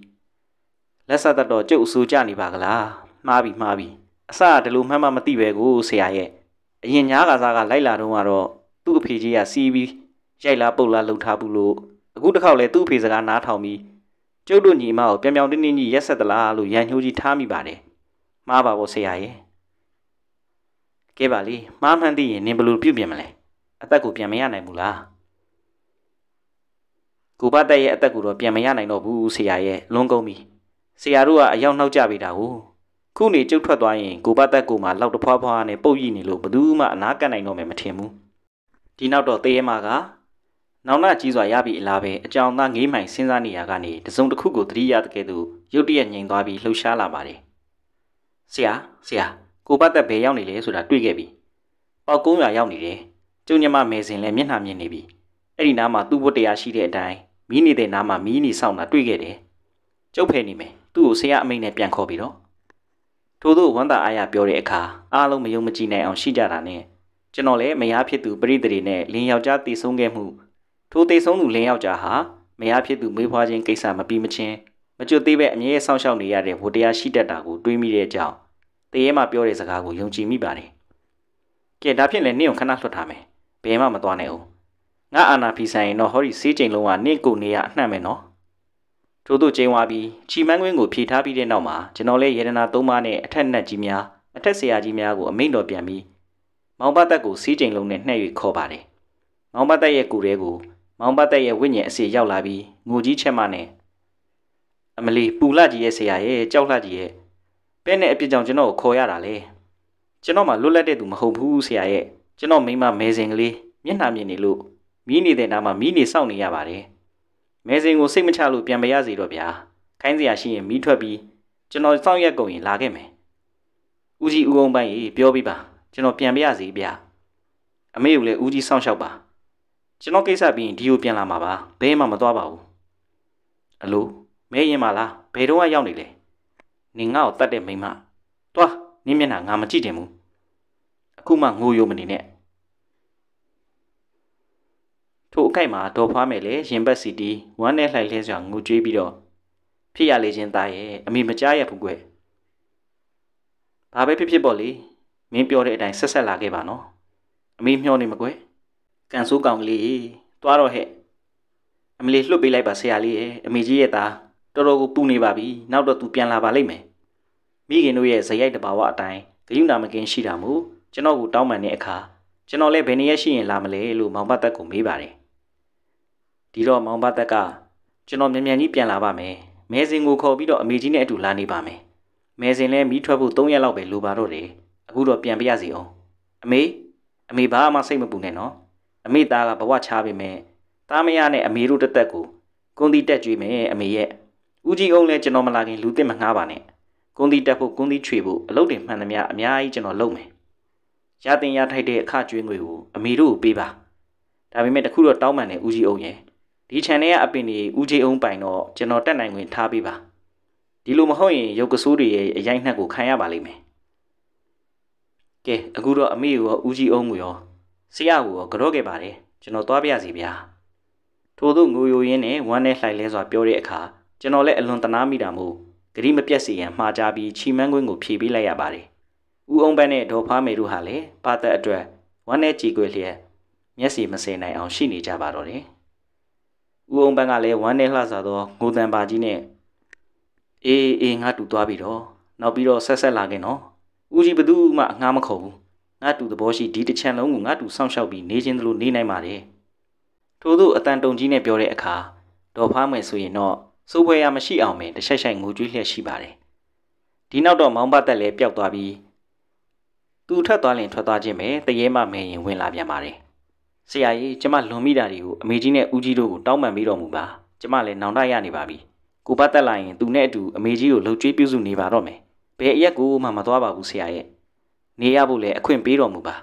လက်ဆက်သက်တော့ကျုပ်အဆူကြနေပါကလားမှားပြီမှားပြီအစကဒီလိုမှန်းမှမသိပဲကိုဆရာရဲ့အရင်ညားကစားကလိုက်လာတော့ကတော့သူ့အဖေကြီးကစီးပြီးရိုက်လာပုတ်လာလှုပ်ထားဘူးလို့အခုတစ်ခေါက်လဲသူ့အဖေစကားနားထောင်ပြီးကျုပ်တို့ညီမကိုပြန်ပြောင်တင်းတင်းကြီးရက်ဆက်သလားလို့ရန်ညှိုးကြီးထားမိပါတယ်မှားပါဘောဆရာရဲ့ကဲပါလေမှားမှန်းသိရင်နင်ဘလို့ပြုတ်ပြင်မလဲအသက်ကိုပြန်မရနိုင်ဘူးလားကိုဘတက်ရဲ့အသက်ကိုတော့ပြန်မရနိုင်တော့ဘူးဆရာရဲ့လွန်ကုန်ပြီဆရာတို့ကအယောင်နှောက်ကြပြီတာကိုခုနေကြုတ်ထွက်သွားရင်ကိုဘသက်ကိုမှလောက်တဖွာဖွာနဲ့ပုတ်ရိနေလို့ဘယ်သူမှအနာကတ်နိုင်တော့မယ်မထင်ဘူးဒီနောက်တော့သေးရမကနောင်နာကြီးစွာရပြီအလားပဲအကြောင်သားငေးမှိုင်စဉ်းစားနေရကနေတစုံတစ်ခုကိုသတိရတဲ့ကဲ့သို့ရုတ်တရက်ငြိမ်သွားပြီးလှုပ်ရှားလာပါတယ်ဆရာဆရာကိုဘသက်ဘယ်ရောက်နေလဲဆိုတာတွေ့ခဲ့ပြီပေါက်ကုန်းရွာရောက်နေတယ်ကျုံညမမဲစင်လည်းမျက်နှာမြင်နေပြီအဲ့ဒီနားမှာသူ့ဘုတ်တရားရှိတဲ့အတိုင်းမီးနေတဲ့နားမှာမီးနေဆောင်တာတွေ့ခဲ့တယ်ကျုပ်ဖယ်နေမယ်သူ့ကိုဆရာအမိန့်နဲ့ပြန်ခေါ်ပြီးတော့ထို့သို့ဝမ်းသာအားရပြောတဲ့အခါအားလုံးမယုံမကြည်နိုင်အောင်ရှိကြတာနဲ့ကျွန်တော်လည်းမယားဖြစ်သူပရိသေတွေနဲ့လင်းယောက်ျားတည်ဆုံးခဲ့မှုထိုတည်ဆုံးသူလင်းယောက်ျားဟာမယားဖြစ်သူမွေးဖွားခြင်းကိစ္စမပြီးမချင်းမကြွသေးပဲအမြဲဆောင်ရှောက်နေရတဲ့ဗိုလ်တရားရှိတတ်တာကိုတွေးမိတဲ့အကြောင်းတရေမှပြောတဲ့စကားကိုယုံကြည်မိပါတယ်။ကဲဒါဖြင့်လည်းနင့်ကိုခဏလွတ်ထားမယ်။ဘယ်မှမသွားနိုင်ဘူး။ငါအာနာဖီဆိုင်ရင်တော့ဟောဒီစေးချိန်လုံးကနင့်ကိုနေရအနှံ့မယ်နော်ထို့သို့ကျင်းဝပြီးချီမန်းကွင်းကိုဖြည့်ထားပြီးတဲ့နောက်မှာကျွန်တော်လည်းရေဒနာ၃ပါးနဲ့အထက်နတ်ကြီးများအထက်ဆရာကြီးများကိုအမိန့်တော်ပြန်ပြီးမောင်ပတ်သက်ကိုစီးချိန်လုံးနဲ့နှဲ့၍ခေါ်ပါတယ်။မောင်ပတ်သက်ရဲ့ကိုယ်ထဲကိုမောင်ပတ်သက်ရဲ့ဝိညာဉ်အစီရောက်လာပြီးငိုကြီးချက်မနဲ့အမလီပူလာကြီးရဲ့ဆရာရဲ့ကြောက်လှကြီးရဲ့ပဲနဲ့အပြစ်ကြောင့်ကျွန်တော်ကိုခေါ်ရတာလေကျွန်တော်မှလွတ်လပ်တဲ့သူမဟုတ်ဘူးဆရာရဲ့ကျွန်တော်မိမမဲစင်ကလေးမျက်နှာမြင်နေလို့မိနေတဲ့နားမှာမိနေစောင့်နေရပါတယ်။မဲစင်ကိုစိတ်မချလို့ပြန်မရစေတော့ဗျာခိုင်းစရာရှိရင်မီးထွက်ပြီးကျွန်တော်စောင့်ရက်ကုန်ရင်လာခဲ့မယ်ဦးကြီးဦးအောင်ပိုင်းရေပြောပြီးပါကျွန်တော်ပြန်မရစေဗျာအမေကိုလည်းဦးကြီးစောင့်ရှောက်ပါကျွန်တော်ကိစ္စပြီးရင်ဒီကိုပြန်လာမှာပါဘဲမှမသွားပါဘူးအလိုမဲရင်ပါလားဘယ်တော့မှရောက်နေလေနင်ငါ့ကိုတတ်တဲ့မိမတွားနင်းမျက်နှာငါမကြည့်တင်ဘူးအခုမှငိုယိုမနေနဲ့ထိုအကိုက်မှာဒေါ်ဖွားမယ်လေရင်ဘတ်စီတီဝမ်းနဲ့လှိုက်လဲစွာငိုကြွေးပြီးတော့ဖြစ်ရလေချင်းသားရဲ့အမိမကြားရဘူးကွယ်ဘာပဲဖြစ်ဖြစ်ပေါ့လေမင်းပြောတဲ့အတိုင်းဆက်ဆက်လာခဲ့ပါနော် အမိမျှောနေမကွယ်ကန်ဆိုးကောင်ကလေးသွားတော့ဟဲ့အမလီလှုပ်ပေးလိုက်ပါဆရာလေးရဲ့အမေကြီးရဲ့သားတော်တော်ကိုပူနေပါပြီနောက်တော့ तू ပြန်လာပါလိမ့်မယ်မိခင်တို့ရဲ့ဇယိုက်တဘာဝအတိုင်းဂယုဏမကင်းရှိတာမို့ကျွန်တော်ကိုတောင်းပန်တဲ့အခါကျွန်တော်လည်းဘယ်နေရရှိရင်လာမလဲလို့မောင်ပတ်သက်ကိုမေးပါတယ်ဒီတော့မောင်ပတ်သက်ကကျွန်တော်မြန်မြန်ကြီးပြန်လာပါမယ်မဲစင်ကိုခေါ်ပြီးတော့အမေကြီးနဲ့အတူလာနေပါမယ်မဲစင်လည်းမီးထွက်ဖို့၃ရက်လောက်ပဲလိုပါတော့တယ်အခုတော့ပြန်ပြရစီအောင် အမေအမေဘာမှစိတ်မပူနဲ့နော် အမေသားကဘဝချားပေးမယ်တားမရနဲ့အမေတို့တက်တက်ကိုကွန်တီတက်ကြွေးမယ်အမေရဲ့ဦးကြီးအောင်လည်းကျွန်တော်မလာခင်လူသစ်မငှားပါနဲ့ကွန်တီတက်ဖို့ကွန်တီချွေဖို့အလုပ်တွေမှန်သမျှအများကြီးကျွန်တော်လုပ်မယ်ရတင်ရထိုက်တဲ့အခကျွေးငွေကိုအမေတို့ကိုပေးပါဒါပေမဲ့တခုတော့တောင်းပန်တယ်ဦးကြီးအောင်ရဲ့ဒီ channel ရဲ့အပင်တွေဦးကြီးအောင်ပိုင်တော့ကျွန်တော်တက်နိုင်ခွင့်ထားပေးပါဒီလိုမဟုတ်ရင်ရုပ်ကစိုးတွေရဲ့အရိုက်နှက်ကိုခံရပါလိမ့်မယ်ကဲအခုတော့အမေကိုရောဦးကြီးအောင်ကိုရောဆရာကိုရောကြော့ခဲ့ပါတယ်ကျွန်တော်သွားပြစီဗျာထို့သောငိုယိုရင်းနဲ့ဝမ်းနဲ့လှိုင်လဲစွာပြောတဲ့အခါကျွန်တော်လည်းအလွန်တနာမိတာမို့ဂရီမပြက်စီရန်မှားကြပြီးချီမန်းခွင်းကိုဖြေပေးလိုက်ရပါတယ်ဦးအောင်ပန်းနဲ့ဒေါ်ဖားမေတို့ဟာလည်းပါသက်အတွက်ဝမ်းနဲ့ကြည်ကွယ်လျက်မျက်စီမစင်နိုင်အောင်ရှိနေကြပါတော့တယ်။ဦးအောင်ပန်းကလည်းဝမ်းနဲ့လှဆာသောငိုတန်ပါကြီးနဲ့အေးအေးငါတူသွားပြီတော့နောက်ပြီးတော့ဆက်ဆက်လာခင်နော်ဦးကြီးဘသူမှငားမခုံဘူးငါတူသဘောရှိဒီတစ်ချက်လုံးကိုငါတူစောင့်ရှောက်ပြီးနေခြင်းသလိုနေနိုင်ပါတယ်။ထို့သောအတန်တုံကြီးနဲ့ပြောတဲ့အခါဒေါ်ဖားမယ်ဆိုရင်တော့စိုးပွဲရမရှိအောင်ပဲတရှိုက်ရှိုက်ငိုကြွေးလျက်ရှိပါတယ်။ဒီနောက်တော့မောင်းပတ်သက်လည်းပျောက်သွားပြီးသူထွက်သွားရင်ထွက်သွားခြင်းပဲတရေမမင်းရင်ဝင်လာပြန်ပါတယ်ဆရာကြီးကျမလွန်မိတာတွေကိုအမေကြီးနဲ့ဦးကြီးတို့ကိုတောင်းပန်ပြီးတော်မူပါကျမလည်းနောင်တရနေပါပြီကိုပတ်သက်လာရင်သူနဲ့အတူအမေကြီးကိုလှုပ်ကြွေးပြုစုနေပါတော့မယ်ဘယ်အရက်ကိုမှမသွားပါဘူးဆရာရဲ့နေရဖို့လည်းအခွင့်ပေးတော်မူပါ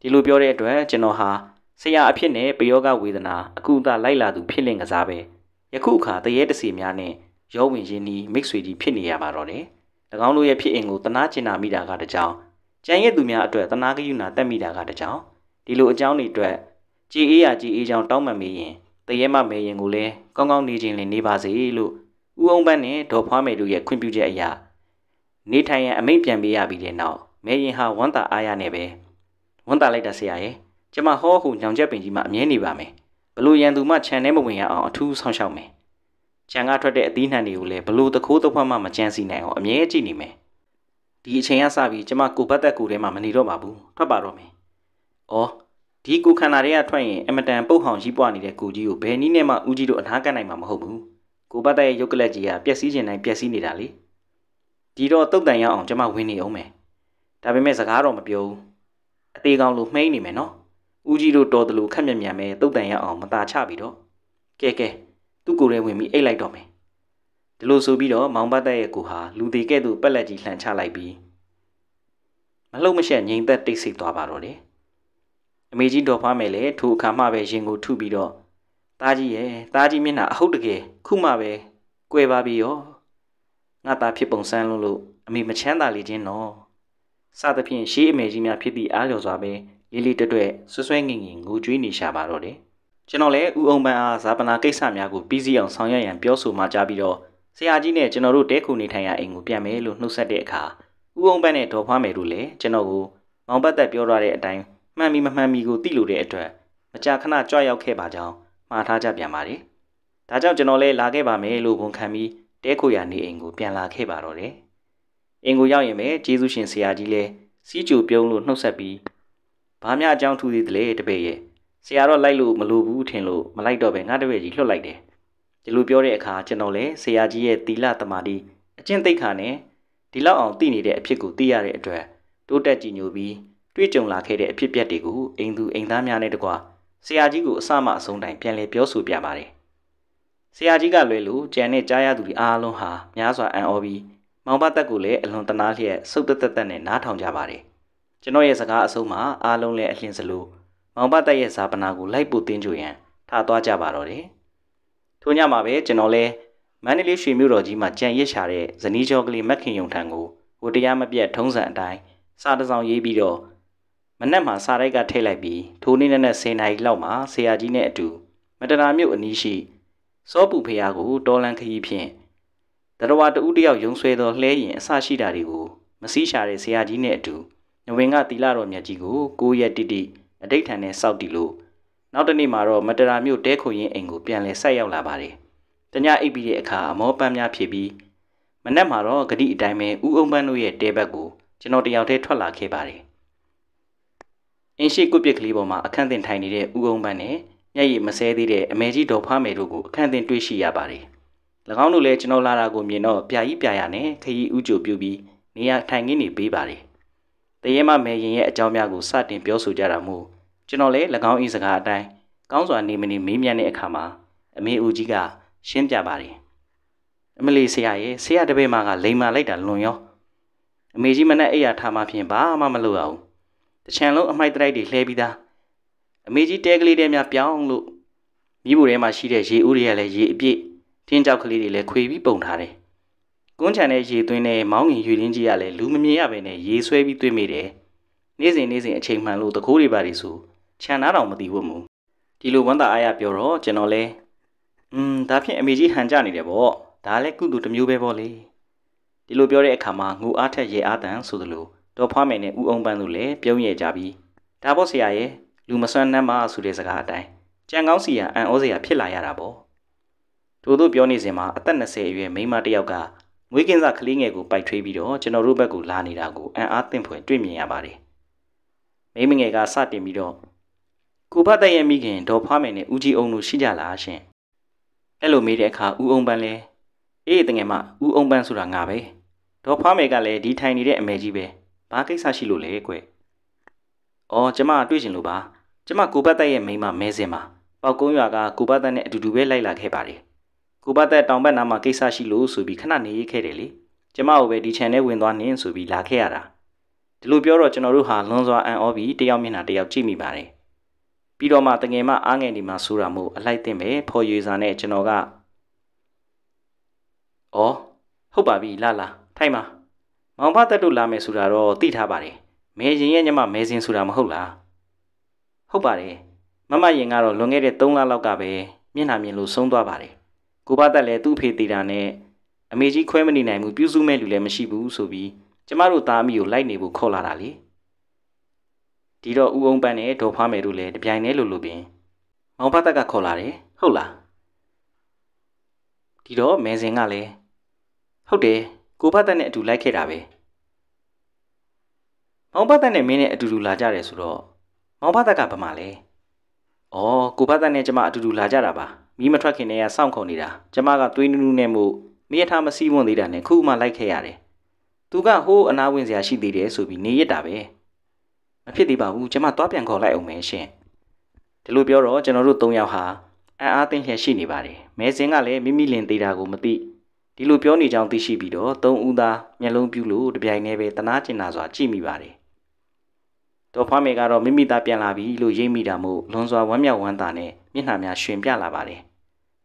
ဒီလိုပြောတဲ့အတွက်ကျွန်တော်ဟာဆရာအဖြစ်နဲ့ပယောဂဝေဒနာအကုသလိုက်လာသူဖြစ်လင့်ကစားပဲယခုအခါတရေတစီများနဲ့ရောဝင်ရင်းဒီမိတ်ဆွေကြီးဖြစ်နေရပါတော့တယ်၎င်းတို့ရဲ့ဖြစ်အင်ကိုတနာကျင်နာမိတာကတကြောင်ကျန်ရစ်သူများအတွက်တနာကယူနာတက်မိတာကတကြောင်ဒီလိုအကြောင်းတွေအတွက်ကြည်အေးရကြည်အေးကြောင်တောင်းပန်မေးရင်တရဲမမေးရင်ကိုလည်းကောင်းကောင်းနေခြင်းလင်နေပါစေလို့ဦးအောင်ပန်းနဲ့ဒေါ်ဖွားမေတို့ရဲ့ခွင့်ပြုချက်အရနေထိုင်ရန်အမိန့်ပြန်ပေးရပြီးတဲ့နောက်မေးရင်ဟာဝန်တာအားရနေပဲဝန်တာလိုက်တာဆရာရဲ့ကျမဟောဟုညောင်ချက်ပင်ကြီးမှအမြဲနေပါမယ်ဘလို့ရန်သူမှခြံထဲမဝင်ရအောင်အထူးဆောင်ရှောက်မယ်ခြံကထွက်တဲ့အသီးနှံတွေကိုလည်းဘလို့တခိုးတစ်ခွက်မှမကြမ်းစီနိုင်အောင်အမြဲကြည့်နေမယ်ဒီအချိန်ကစပြီးကျမကိုပတ်သက်ကိုထဲမှာမနေတော့ပါဘူးထွက်ပါတော့မယ်။အော်ဒီကိုခန္ဓာတွေကထွက်ရင်အမတန်ပုတ်ဟောင်ကြီးပွားနေတဲ့ကိုကြီးကိုဘယ်နည်းနဲ့မှဦးကြီးတို့အနားကပ်နိုင်မှာမဟုတ်ဘူး။ကိုပတ်သက်ရဲ့ရုပ်ကလက်ကြီးကပျက်စီးခြင်းတိုင်းပျက်စီးနေတာလေ။ဒီတော့တုတ်တန်ရအောင် ကျမဝင်နေအောင်မယ်။ဒါပေမဲ့စကားတော့မပြောဘူး။အသေးကောင်လိုမှိန်းနေမယ်နော်။ဦးကြီးတို့တော်တယ်လို့ခက်မြက်မြန်ပဲတုတ်တန်ရအောင်မตาချပြီးတော့။ကဲကဲသူ့ကိုယ်ထဲဝင်ပြီးအိတ်လိုက်တော့မယ်ဒီလိုဆိုပြီးတော့မောင်ပတ်သက်ရဲ့ကိုဟာလူသေးကဲ့သို့ပက်လက်ကြီးလှန်ချလိုက်ပြီးမလှုပ်မရှက်ငြိမ်သက်တိတ်ဆိတ်သွားပါတော့တယ်အမေကြီးတော်ဖားမယ်လေထိုအခါမှပဲရင်ကိုထုပြီးတော့တားကြီးရဲ့တားကြီးမျက်နှာအဟုတ်တကယ်ခုမှပဲကြွယ်ပါပြီရောငါသားဖြစ်ပုံစမ်းလို့လို့အမေမချမ်းသာလေခြင်းနော်စသဖြင့်ရှေးအမေကြီးများဖြစ်သည့်အားလျော်စွာပဲလေးလေးတွတ်တွတ်ဆွဆွဲငင်ငင်ငိုကြွေးနေရှာပါတော့တယ်ကျွန်တော်လည်းဥအောင်ပန်းအားဇာပနာကိစ္စများကိုပြီးစီးအောင်ဆောင်ရွက်ရန်ပြောဆိုမှကြားပြီးတော့ဆရာကြီးနဲ့ကျွန်တော်တို့တဲခုနေထိုင်ရာအိမ်ကိုပြန်မယ်လို့နှုတ်ဆက်တဲ့အခါဦးအောင်ပန်းနဲ့ဒေါ်ဖွားမယ်တို့လည်းကျွန်တော်ကိုမောင်ပတ်သက်ပြောထားတဲ့အတိုင်းမှန်မီမမှန်မီကိုသိလို့တဲ့အတွက်မကြာခဏကြွရောက်ခဲ့ပါကြောင်းမှားထားကြပြန်ပါတယ်။ဒါကြောင့်ကျွန်တော်လည်းလာခဲ့ပါမယ်လို့ဝန်ခံပြီးတဲခိုရနေအိမ်ကိုပြန်လာခဲ့ပါတော့တယ်။အိမ်ကိုရောက်ရင်ပဲဂျေဇုရှင်ဆရာကြီးလည်းစီးကြူပြုံးလို့နှုတ်ဆက်ပြီးဘာမှအကြောင်းထူသေးတယ်တပည့်ရဲ့ဆရာတော့လိုက်လို့မလိုဘူးထင်လို့မလိုက်တော့ပဲငါတပည့်ကြီးလှုပ်လိုက်တယ်ဒီလိုပြောတဲ့အခါကျွန်တော်လည်းဆရာကြီးရဲ့သီလသမာဓိအကျင့်သိက္ခာနဲ့ဒီလောက်အောင်သိနေတဲ့အဖြစ်ကိုသိရတဲ့အတွက်တိုးတက်ကြည်ညိုပြီးတွေ့ကြုံလာခဲ့တဲ့အဖြစ်အပျက်တွေကိုအိမ်သူအိမ်သားများနဲ့တကွာဆရာကြီးကိုအစမှအဆုံးတိုင် ပြန်လည်ပြောဆိုပြပါတယ်ဆရာကြီးကလွယ်လို့ကြံနဲ့ကြားရသူတွေအားလုံးဟာများစွာအံ့ဩပြီးမောင်ဘသက်ကိုလည်းအလွန်တနာလျက်စုပ်သက်သက်နဲ့နားထောင်ကြပါတယ်ကျွန်တော်ရဲ့စကားအဆုံးမှာအားလုံးလည်းအလင်းစလို့မောင်ဘသက်ရဲ့ဇာပနာကိုလိုက်ပို့တင်းကြရန်ထားသွားကြပါတော့တယ်ထိုညမှာပဲကျွန်တော်လဲမန္တလေးရွှေမြို့တော်ကြီးမှာကြံရစ်ရှာတဲ့ဇနီးကျော်ကလေးမက်ခင်ယုံထံကိုဟိုတရားမပြတ်ထုံးစံအတိုင်းစာတစောင်ရေးပြီးတော့မနက်မှာစာတိုက်ကထည့်လိုက်ပြီးထိုနေ့နဲ့ဆယ်နာရီလောက်မှာဆရာကြီးနဲ့အတူမတရာမြို့အနီးရှိစောပူဖရာကိုတော်လန်ခရီးဖြင့်တရဝတဦးတယောက်ယုံဆွဲသောလှဲရင်အဆရှိတာတွေကိုမစည်းရှာတဲ့ဆရာကြီးနဲ့အတူနဝင်ကတီလာတော်မြတ်ကြီးကိုကိုရက်တိတိအဋိဋ္ဌံနဲ့စောက်တီလို့နောက်တနေ့မှာတော့မတရာမြို့တဲခုရင်အိမ်ကိုပြန်လည်ဆက်ရောက်လာပါတယ်။တညအိပ်ပြီးတဲ့အခါအမောပန်းများဖြစ်ပြီးမနက်မှာတော့ဂတိအတိုင်းပဲဦးအောင်ပန်းတို့ရဲ့တဲဘက်ကိုကျွန်တော်တယောက်တည်းထွက်လာခဲ့ပါတယ်။အင်းရှိကုပြစ်ကလေးပေါ်မှာအခန့်တင်ထိုင်နေတဲ့ဦးအောင်ပန်းနဲ့မျက်ရည်မဆဲသေးတဲ့အမေကြီးဒေါ်ဖားမယ်တို့ကိုအခန့်တင်တွေ့ရှိရပါတယ်။၎င်းတို့လည်းကျွန်တော်လာတာကိုမြင်တော့ပြာကြီးပြာရနဲ့ခရီးဥကြိုပြုပြီးနေရာထိုင်ခင်းနေပေးပါတယ်။တရေမမယ်ရင်ရဲ့အကြောင်းများကိုစတင်ပြောဆိုကြတာမို့ကျွန်တော်လည်း၎င်း၏စကားအတိုင်းကောင်းစွာနေမနေမေးမြန်းတဲ့အခါမှာအမေဦးကြီးကရှင်းပြပါတယ်အမလီဆရာရဲ့ဆရာတပည့်မကလိန်မာလိုက်တာလွန်ရောအမေကြီးမနဲ့အိယာထားမှဖြင့်ဘာမှမလုပ်ရဘူးတချံလုံးအမိုက်တိုက်တွေလှဲပြီးသားအမေကြီးတဲကလေးတဲများပြောင်းလို့မိဖို့ထဲမှာရှိတဲ့ရေဦးတွေကလည်းရေအပြည့်တင်းကြောက်ကလေးတွေလည်းခွေပြီးပုံထားတယ်။ကွန်းချံတဲ့ရေသွင်းတဲ့မောင်းငင်ရွေရင်းကြီးကလည်းလူမမြင်ရပဲနဲ့ရေဆွဲပြီးသွင်းမိတယ်။နေ့စဉ်နေ့စဉ်အချိန်မှန်လို့တကိုးတွေပါတွေဆိုခြံနာတော်မသိဘူးမူဒီလိုဝမ်းသာအားရပြောတော့ကျွန်တော်လဲอืมဒါဖြင့်အမေကြီးဟန်ကြနေတယ်ပေါ့ဒါလည်းကုသူတစ်မျိုးပဲပေါ့လေဒီလိုပြောတဲ့အခါမှာငူအားထက်ရေအားတန်ဆိုသလိုတော်ဖွားမယ်နဲ့ဥအောင်ပန်းတို့လည်းပြုံးရကြပြီးဒါပေါ့ဆရာရဲ့လူမဆွမ်းနှမ်းမဆိုတဲ့စကားအတိုင်းကြံကောင်းစီရန်အံ့ဩစရာဖြစ်လာရတာပေါ့တို့တို့ပြောနေစဉ်မှာအသက်20အရွယ်မိန်းမတစ်ယောက်ကမွေးကင်းစကလေးငယ်ကိုပိုက်ထွေးပြီးတော့ကျွန်တော်တို့ဘက်ကလာနေတာကိုအံ့အားသင့်ဖွယ်တွေ့မြင်ရပါတယ်မိန်းမငယ်ကစတင်ပြီးတော့ကိုဖတ်တဲ့ရဲ့မိခင်ဒေါ်ဖွားမယ်နဲ့ဦးကြီးအောင်တို့ရှိကြလားရှင်အဲ့လိုမေးတဲ့အခါဦးအောင်ပန်းလဲအေးတငယ်မဦးအောင်ပန်းဆိုတာငါပဲဒေါ်ဖွားမယ်ကလည်းဒီထိုင်နေတဲ့အမေကြီးပဲဘာကိစ္စရှိလို့လဲကွအော်ကျမတွေ့ရှင်လို့ပါကျမကိုပတ်သက်ရဲ့မိန်းမမဲစင်ပါပေါကုန်းရွာကကိုပတ်သက်နဲ့အတူတူပဲလိုက်လာခဲ့ပါတယ်ကိုပတ်သက်တောင်ဘက်နားမှာကိစ္စရှိလို့ဆိုပြီးခဏနေရခဲ့တယ်လေကျမကိုပဲဒီ channel ဝင်သွားနင်းဆိုပြီးလာခဲ့ရတာဒီလိုပြောတော့ကျွန်တော်တို့ဟာလွန်စွာအံ့ဩပြီးတယောက်မျက်နှာတယောက်ကြည့်မိပါတယ်ပြီးတော့မှတငယ်မအားငယ်ဒီမှာဆိုတာမို့အလိုက်တင်ပဲဖော်ရွေစာနဲ့ကျွန်တော်ကဩဟုတ်ပါပြီလာလာ ထိုင်ပါမောင်ဖတ်တက်တို့လာမယ်ဆိုတာတော့သိထားပါတယ်မဲရင်ရဲ့ညမမဲစင်ဆိုတာမဟုတ်လားဟုတ်ပါတယ်မမရင်ကတော့လွန်ခဲ့တဲ့3လလောက်ကပဲမျက်နှာမြင်လို့ဆုံးသွားပါတယ်ကိုဖတ်တက်လည်းသူ့ဖေသေးတာနဲ့အမေကြီးခွဲမနေနိုင်ဘူးပြုစုမဲ့လူလည်းမရှိဘူးဆိုပြီးကျမတို့သားအမိကိုလိုက်နေဖို့ခေါ်လာတာလေဒီတော့ဥုံပန်းနဲ့ဒေါ်ဖားမယ်တို့လည်းတပြိုင်တည်းလို့လို့ပင်မောင်ဖသက်ကခေါ်လာတယ်ဟုတ်လားဒီတော့မဲစင်ကလည်းဟုတ်တယ်ကိုဖသက်နဲ့အတူလိုက်ခဲ့တာပဲမောင်ဖသက်နဲ့မင်းနဲ့အတူတူလာကြတယ်ဆိုတော့မောင်ဖသက်ကဘာမှလဲဩကိုဖသက်နဲ့ကျမအတူတူလာကြတာပါမိမထွက်ခင်တည်းကစောင့်ခုန်နေတာကျမကသွေးနူးနူးနဲ့မို့မရထားမစည်းဝန်းသေးတာနဲ့ခုမှလိုက်ခဲ့ရတယ်သူကဟိုးအနာဝင်စရာရှိသေးတယ်ဆိုပြီးနေရတာပဲ။မဖြစ်သေးပါဘူးကျွန်မသွားပြန်ခေါ်လိုက်အောင်မယ်ရှင်ဒီလိုပြောတော့ကျွန်တော်တို့၃ယောက်ဟာအံ့အားသင့်လျက်ရှိနေပါတယ်မဲစင်ကလည်းမိမိလင်သေးတာကိုမသိဒီလိုပြောနေကြောင်းသိရှိပြီးတော့၃ဦးသားမျက်လုံးပြူလို့တပြိုင်တည်းပဲတနာကျင်နာစွာကြည့်မိပါတယ်ဒေါ်ဖွားမေကတော့မိမိသားပြန်လာပြီလို့ရိပ်မိတာမို့လွန်စွာဝမ်းမြောက်ဝမ်းသာနဲ့မျက်နှာများရွှင်ပြလာပါတယ်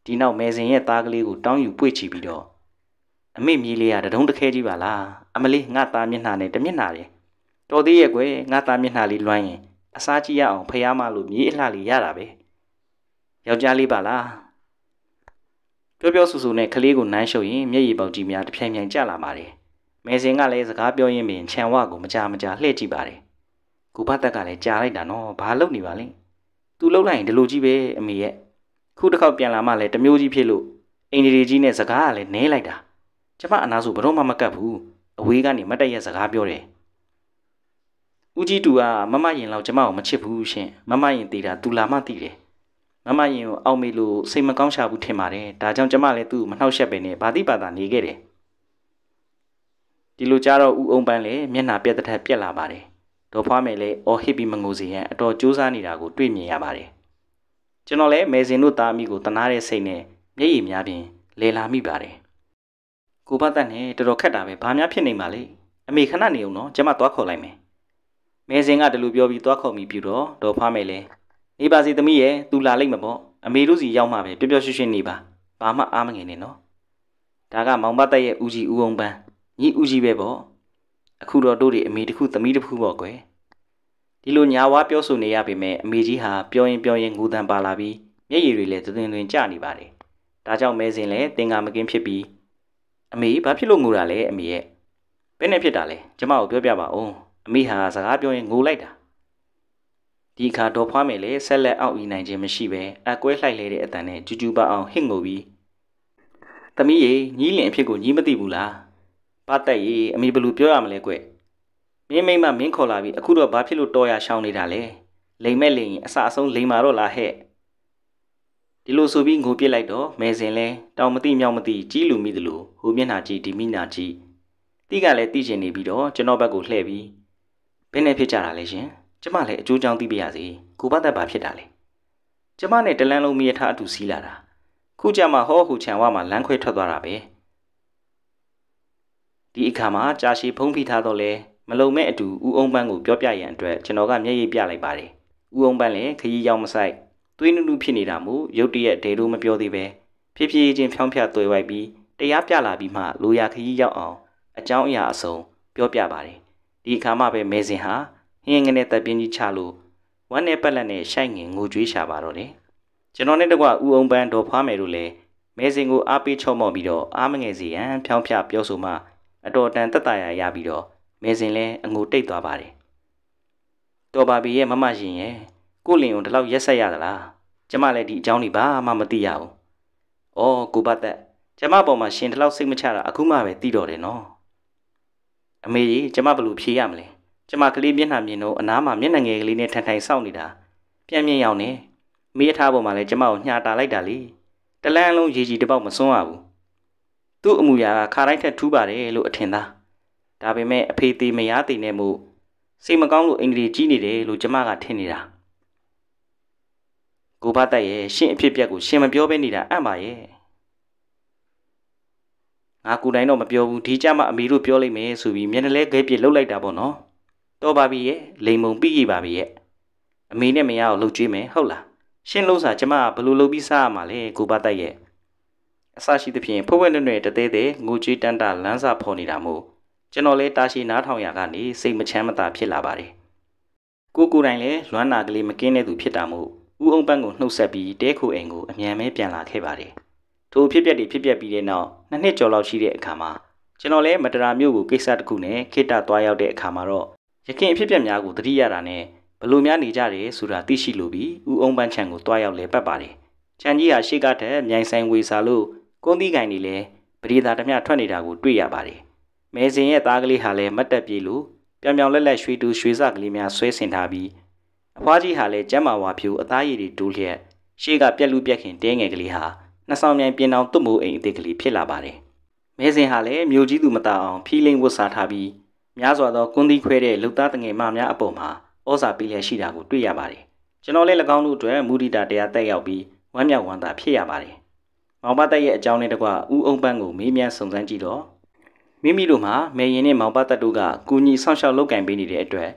ဒီနောက်မဲစင်ရဲ့သားကလေးကိုတောင်းယူပွေ့ချပြီးတော့အမေမြေးလေးကတုံးတခဲကြီးပါလားအမလေးငါသားမျက်နှာနဲ့တမျက်နှာတယ်တော်သေးရဲ့ကွယ်ငါသားမျက်နှာလေးလွှမ်းရင် အစားကြည့်ရအောင်ဖះမလို့မြေးအလှလေးရတာပဲယောက်ျားလေးပါလားပြောပြောဆူဆူနဲ့ကလေးကိုနမ်းရှုပ်ရင်မျက်ရည်ပေါက်ကြီးများတစ်ဖြိုင်ဖြိုင်ကျလာပါတယ်မယ်စင်ကလည်းစကားပြောရင်းပင်ခြံဝကိုမကြာမကြာလှည့်ကြည့်ပါတယ်ကိုဘသက်ကလည်းကြာလိုက်တာနော်ဘာလုပ်နေပါလဲသူလှုပ်လိုက်ရင်ဒီလိုကြီးပဲအမေရဲ့ခုတစ်ခေါက်ပြန်လာမှလည်းတမျိုးကြီးဖြစ်လို့အင်ဂျီရီကြီးနဲ့စကားကလည်းနဲလိုက်တာကျမအနာစုဘယ်တော့မှမကတ်ဘူးအဝေးကနေမတက်ရဲ့စကားပြောတယ်ဦးကြီးတူကမမရင်လောက်ကျမကိုမချစ်ဘူးရှင်မမရင်သေးတာသူလာမှသိတယ်မမရင်ကိုအောင်မေလို့စိတ်မကောင်းရှာဘူးထင်ပါတယ်ဒါကြောင့်ကျမလည်းသူ့ကိုမနှောက်ယှက်ပဲနဲ့ဗာတိပါတာနေခဲ့တယ်ဒီလိုကြတော့ဦးအောင်ပန်းလည်းမျက်နှာပြက်တစ်ထက်ပြက်လာပါတယ်ဒေါ်ဖွားမယ်လည်းအော်ဟစ်ပြီးမငိုစေရန်အတော်ကြိုးစားနေတာကိုတွေ့မြင်ရပါတယ်ကျွန်တော်လည်းမေစင်တို့သားမိကိုတနာတဲ့စိတ်နဲ့မျက်ရည်များဖြင့်လဲလာမိပါတယ်ကိုဘတ်တန်နဲ့တော်တော်ခက်တာပဲဘာများဖြစ်နေမှာလဲအမေခဏနေအောင်နော်ကျမသွားခေါ်လိုက်မယ်မေစင်ကဒီလိုပြောပြီးသွားခုံပြီးပြူတော့ဒေါ်ဖားမယ်လဲနေပါစီသမီးရဲ့သူလာလိုက်မှာပေါ့အမေတို့စီရောက်မှပဲပျော်ပျော်ရွှင်ရွှင်နေပါဘာမှအားမငယ်နဲ့နော်ဒါကမောင်ပတ်တဲ့ရဲ့ဦးကြီးဦးအောင်ပန်းညီဦးကြီးပဲပေါ့အခုတော့တို့တွေအမေတစ်ခုသမီးတစ်ခုပေါ့ကွယ်ဒီလိုညာဝါပြောဆိုနေရပေမဲ့အမေကြီးဟာပြောရင်ပြောရင်ငူတန်ပါလာပြီးမျက်ရည်တွေလည်းတွင်တွင်ကျနေပါတယ်ဒါကြောင့်မဲစင်လည်းသင်္ကာမကင်းဖြစ်ပြီးအမေဘာဖြစ်လို့ငူတာလဲအမေရဲ့ဘယ်နဲ့ဖြစ်တာလဲကျမကိုပြောပြပါဦးအမိဟာစကားပြောရင်ငိုလိုက်တာဒီအခါဒေါ်ဖွားမယ်လေဆက်လက်အောက်ဤနိုင်ခြင်းမရှိပဲအကွဲလှိုက်လေတဲ့အတန်နဲ့ကျူးကျူးပအောင်ဟစ်ငိုပြီးသမီးရေညီးလင်အဖြစ်ကိုညီးမသိဘူးလားပတ်သက်ရေအမိဘလူပြောရမလဲကွမင်းမိမမင်းခေါ်လာပြီးအခုတော့ဘာဖြစ်လို့တော်ရရှောင်းနေတာလဲလိမ်မဲ့လိမ်ရင်အစအဆုံးလိမ်မာတော့လားဟဲ့ဒီလိုဆိုပြီးငိုပြစ်လိုက်တော့မဲစင်လဲတောင်မသိမြောက်မသိကြီးလူမိသလိုဟိုမျက်နှာကြည့်ဒီမျက်နှာကြည့်တိကလည်းတိကျင်နေပြီးတော့ကျွန်တော်ဘက်ကိုလှည့်ပြီးဘယ်နဲ့ဖြစ်ကြတာလဲရှင်ကျမလည်းအကျိုးကြောင်းသိပြရစီကိုပတ်သက်ပါဖြစ်တာလေကျမနဲ့တလန်းလုံးမရထားအတူစီးလာတာခုကျမှဟောဟူခြံဝမှာလမ်းခွဲထွက်သွားတာပဲဒီအခါမှာကြာရှည်ဖုံးဖိထားတော့လဲမလုံမဲ့အတူဦးအောင်ပန်းကိုပြောပြရန်အတွက်ကျွန်တော်ကမျက်ရည်ပြလိုက်ပါတယ်ဦးအောင်ပန်းလည်းခရီးရောက်မဆိုင်သွေးနုနုဖြစ်နေတာမို့ရုတ်တရက်ဒေတို့မပြောသေးပဲဖြည်းဖြည်းချင်းဖြောင်းဖြတ်သွေးဝိုက်ပြီးတရားပြလာပြီးမှလိုရာခရီးရောက်အောင်အကြောင်းအရာအစုံပြောပြပါတယ်ဒီအခါမှပဲမဲစင်ဟာဟင်းငနဲ့တပ်ပြင်းကြီးချလို့ဝမ်းနဲ့ပက်လက်နဲ့ရှိုက်ငင်ငိုကြွေးရှာပါတော့တယ်ကျွန်တော်နဲ့တကွဥအောင်ပန်းဒေါ်ဖွားမယ်လို့လည်းမဲစင်ကိုအားပေးချော့မော့ပြီးတော့အားမငယ်စီရန် ဖြောင်းဖြပြောဆိုမှအတော်တန်တက်တာရရပြီးတော့မဲစင်လည်းအငိုတိတ်သွားပါတယ်တော်ပါပြီရဲ့မမရှင်ရဲ့ကိုလင်ုံဒီလောက်ရက်ဆက်ရသလားကျမလည်းဒီအကြောင်းတွေဘာမှမသိရဘူး။အော်ကိုဘတ်သက်ကျမပေါ်မှာရှင်ဒီလောက်စိတ်မချတာအခုမှပဲသိတော့တယ်နော်။အမေကြီးကျမဘလို့ဖြေရမလဲကျမကလေးမျက်နှာမြင်တော့အနားမှာမျက်နှာငယ်ကလေးနဲ့ထန်ထိုင်စောင့်နေတာပြန်မြင်ရောက်နေမိအထားပေါ်မှာလည်းကျမကိုညှာတာလိုက်တာလေတလန်းလုံးရေကြီးတပေါက်မစွန်းရဘူးသူ့အမှုရာကခါတိုင်းထက်ထူးပါတယ်လို့အထင်သာဒါပေမဲ့အဖေသေးမရသေးနဲ့မို့စိတ်မကောင်းလို့အင်္ဂလိပ်ကြီးနေတယ်လို့ကျမကထင်နေတာကိုဘတ်တက်ရဲ့ရှင်းအဖြစ်ပြက်ကိုရှင်းမပြောဘဲနေတာအံ့ပါရဲ့ငါကိုယ်တိုင်တော့မပြောဘူးဒီကြမှာအမီတို့ပြောလိုက်မယ်ဆိုပြီးမျက်နှာလဲခဲပြစ်လှုပ်လိုက်တာပေါ့နော်တော့ပါပြီရဲ့လိန်မုံပြီးရပါပြီရဲ့အမေနဲ့မရအောင်လှုပ်ကြည့်မယ်ဟုတ်လားရှင်းလို့စားကျမကဘလို့လှုပ်ပြီးစားရမှာလဲကိုပါတိုက်ရဲ့အစရှိသဖြင့်ဖွဲ့ဖွဲ့နဲ့နဲ့တသေးသေးငိုကြွေးတန်းတာလမ်းစာဖော်နေတာမို့ကျွန်တော်လဲတာရှိနားထောင်ရကနေစိတ်မချမ်းမသာဖြစ်လာပါတယ်ကိုကိုတိုင်လဲလွမ်းနာကလေးမကင်းတဲ့သူဖြစ်တာမို့ဦးအောင်ပန်းကိုနှုတ်ဆက်ပြီးတဲခိုအိမ်ကိုအမြန်ပဲပြန်လာခဲ့ပါတယ်ထိုဖြစ်ပျက်တွေဖြစ်ပျက်ပြီးတဲ့နောက်နှစ်နှစ်ကျော်လောက်ရှိတဲ့အခါမှာကျွန်တော်လည်းမတရာမြို့ကိုကိစ္စတစ်ခုနဲ့ခေတ္တသွားရောက်တဲ့အခါမှာတော့ရခင်အဖြစ်ပြက်များကိုသတိရတာနဲ့ဘလို့များနေကြတယ်ဆိုတာသိရှိလိုပြီးဦးအောင်ပန်းချန်ကိုတွားရောက်လဲပတ်ပါတယ်။ချန်ကြီးဟာရှေ့ကထက်မြိုင်ဆိုင်ဝေစာလို့ကုန်းသီးကင်တွေလည်းပရိသာဓမြထွက်နေတာကိုတွေ့ရပါတယ်။မဲစင်ရဲ့သားကလေးဟာလည်းမတ်တက်ပြေးလို့ပြောင်ပြောင်လက်လက်ရွှေတူရွှေစကလေးများဆွဲဆင်ထားပြီးအဖွားကြီးဟာလည်းကျမ်းမာဝါဖြူအသားရည်တွေတိုးလျက်ရှေ့ကပြက်လူပြက်ခင်တဲငယ်ကလေးဟာနှစ်ဆောင်မြိုင်ပြင်အောင်သွတ်မိုးအိမ်အသစ်ကလေးဖြစ်လာပါတယ်။မဲစင်ဟာလည်းမြို့ကြီးသူမသားအောင်ဖီလိန်ဝတ်စားထားပြီးများစွာသောကွန်တီခွဲတဲ့လူသားတငယ်မများအပေါ်မှာဩဇာပေးလျက်ရှိတာကိုတွေ့ရပါတယ်။ကျွန်တော်လည်း၎င်းတို့အတွက်မူဒီတာတရားတက်ရောက်ပြီးဝမ်းမြောက်ဝမ်းသာဖြစ်ရပါတယ်။မောင်ပတက်ရဲ့အကြောင်းနဲ့တကွဦးအုံပန်းကိုမေးမြန်းစုံစမ်းကြည့်တော့မိမိတို့မှာမေရင်နဲ့မောင်ပတက်တို့ကကူညီဆောင်ရှောက်လုပ်ကင်ပေးနေတဲ့အတွက်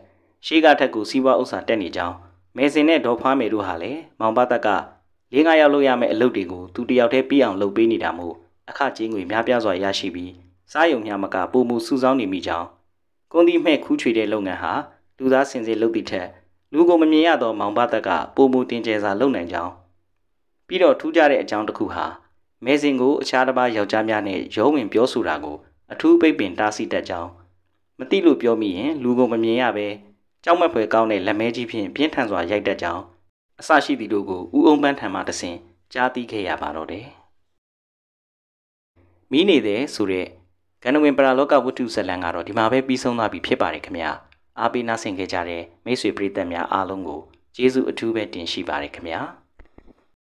ရှေးကထက်ကိုစီးပွားဥစ္စာတက်နေကြောင်းမေစင်နဲ့ဒေါ်ဖွားမေတို့ဟာလည်းမောင်ပတက်က၄၅ယောက်လုပ်ရမယ့်အလုပ်တွေကိုသူတယောက်တည်းပြီးအောင်လုပ်ပေးနေတာမို့အခကြေးငွေများပြားစွာရရှိပြီးစားရုံများမကပုံမှုစုဆောင်းနေမိကြောင်းကုန်းဒီမဲ့ခူးချွေတဲ့လုပ်ငန်းဟာလူသားစင်စစ်လုပ်သည့်ထက်လူကိုမမြင်ရသောမောင်ဘသက်ကပုံမှုတင်ကျယ်စွာလုပ်နိုင်ကြောင်းပြီးတော့ထူးခြားတဲ့အကြောင်းတစ်ခုဟာမဲစင်ကိုအခြားတစ်ပါးယောက်ျားများနဲ့ရောဝင်ပြောဆိုတာကိုအထူးပိတ်ပင်တားဆီးတတ်ကြောင်းမသိလို့ပြောမိရင်လူကိုမမြင်ရပဲကြောက်မက်ဖွယ်ကောင်းတဲ့လက်မဲကြီးဖြင့်ပြင်းထန်စွာရိုက်တတ်ကြောင်းအစရှိသည့်တို့ကိုဥုံပန်းထံမှတဆင်ကြားသိခဲ့ရပါတော့တယ်။မီးနေတဲ့ဆိုတဲ့ကဏ္ဍဝင်ပရာလောကဝတ္ထုဇလံကတော့ဒီမှာပဲပြီးဆုံးသွားပြီဖြစ်ပါတယ်ခင်ဗျာ။အားပေးနားဆင်ခဲ့ကြတဲ့မိတ်ဆွေပရိသတ်များအားလုံးကိုကျေးဇူးအထူးပဲတင်ရှိပါတယ်ခင်ဗျာ။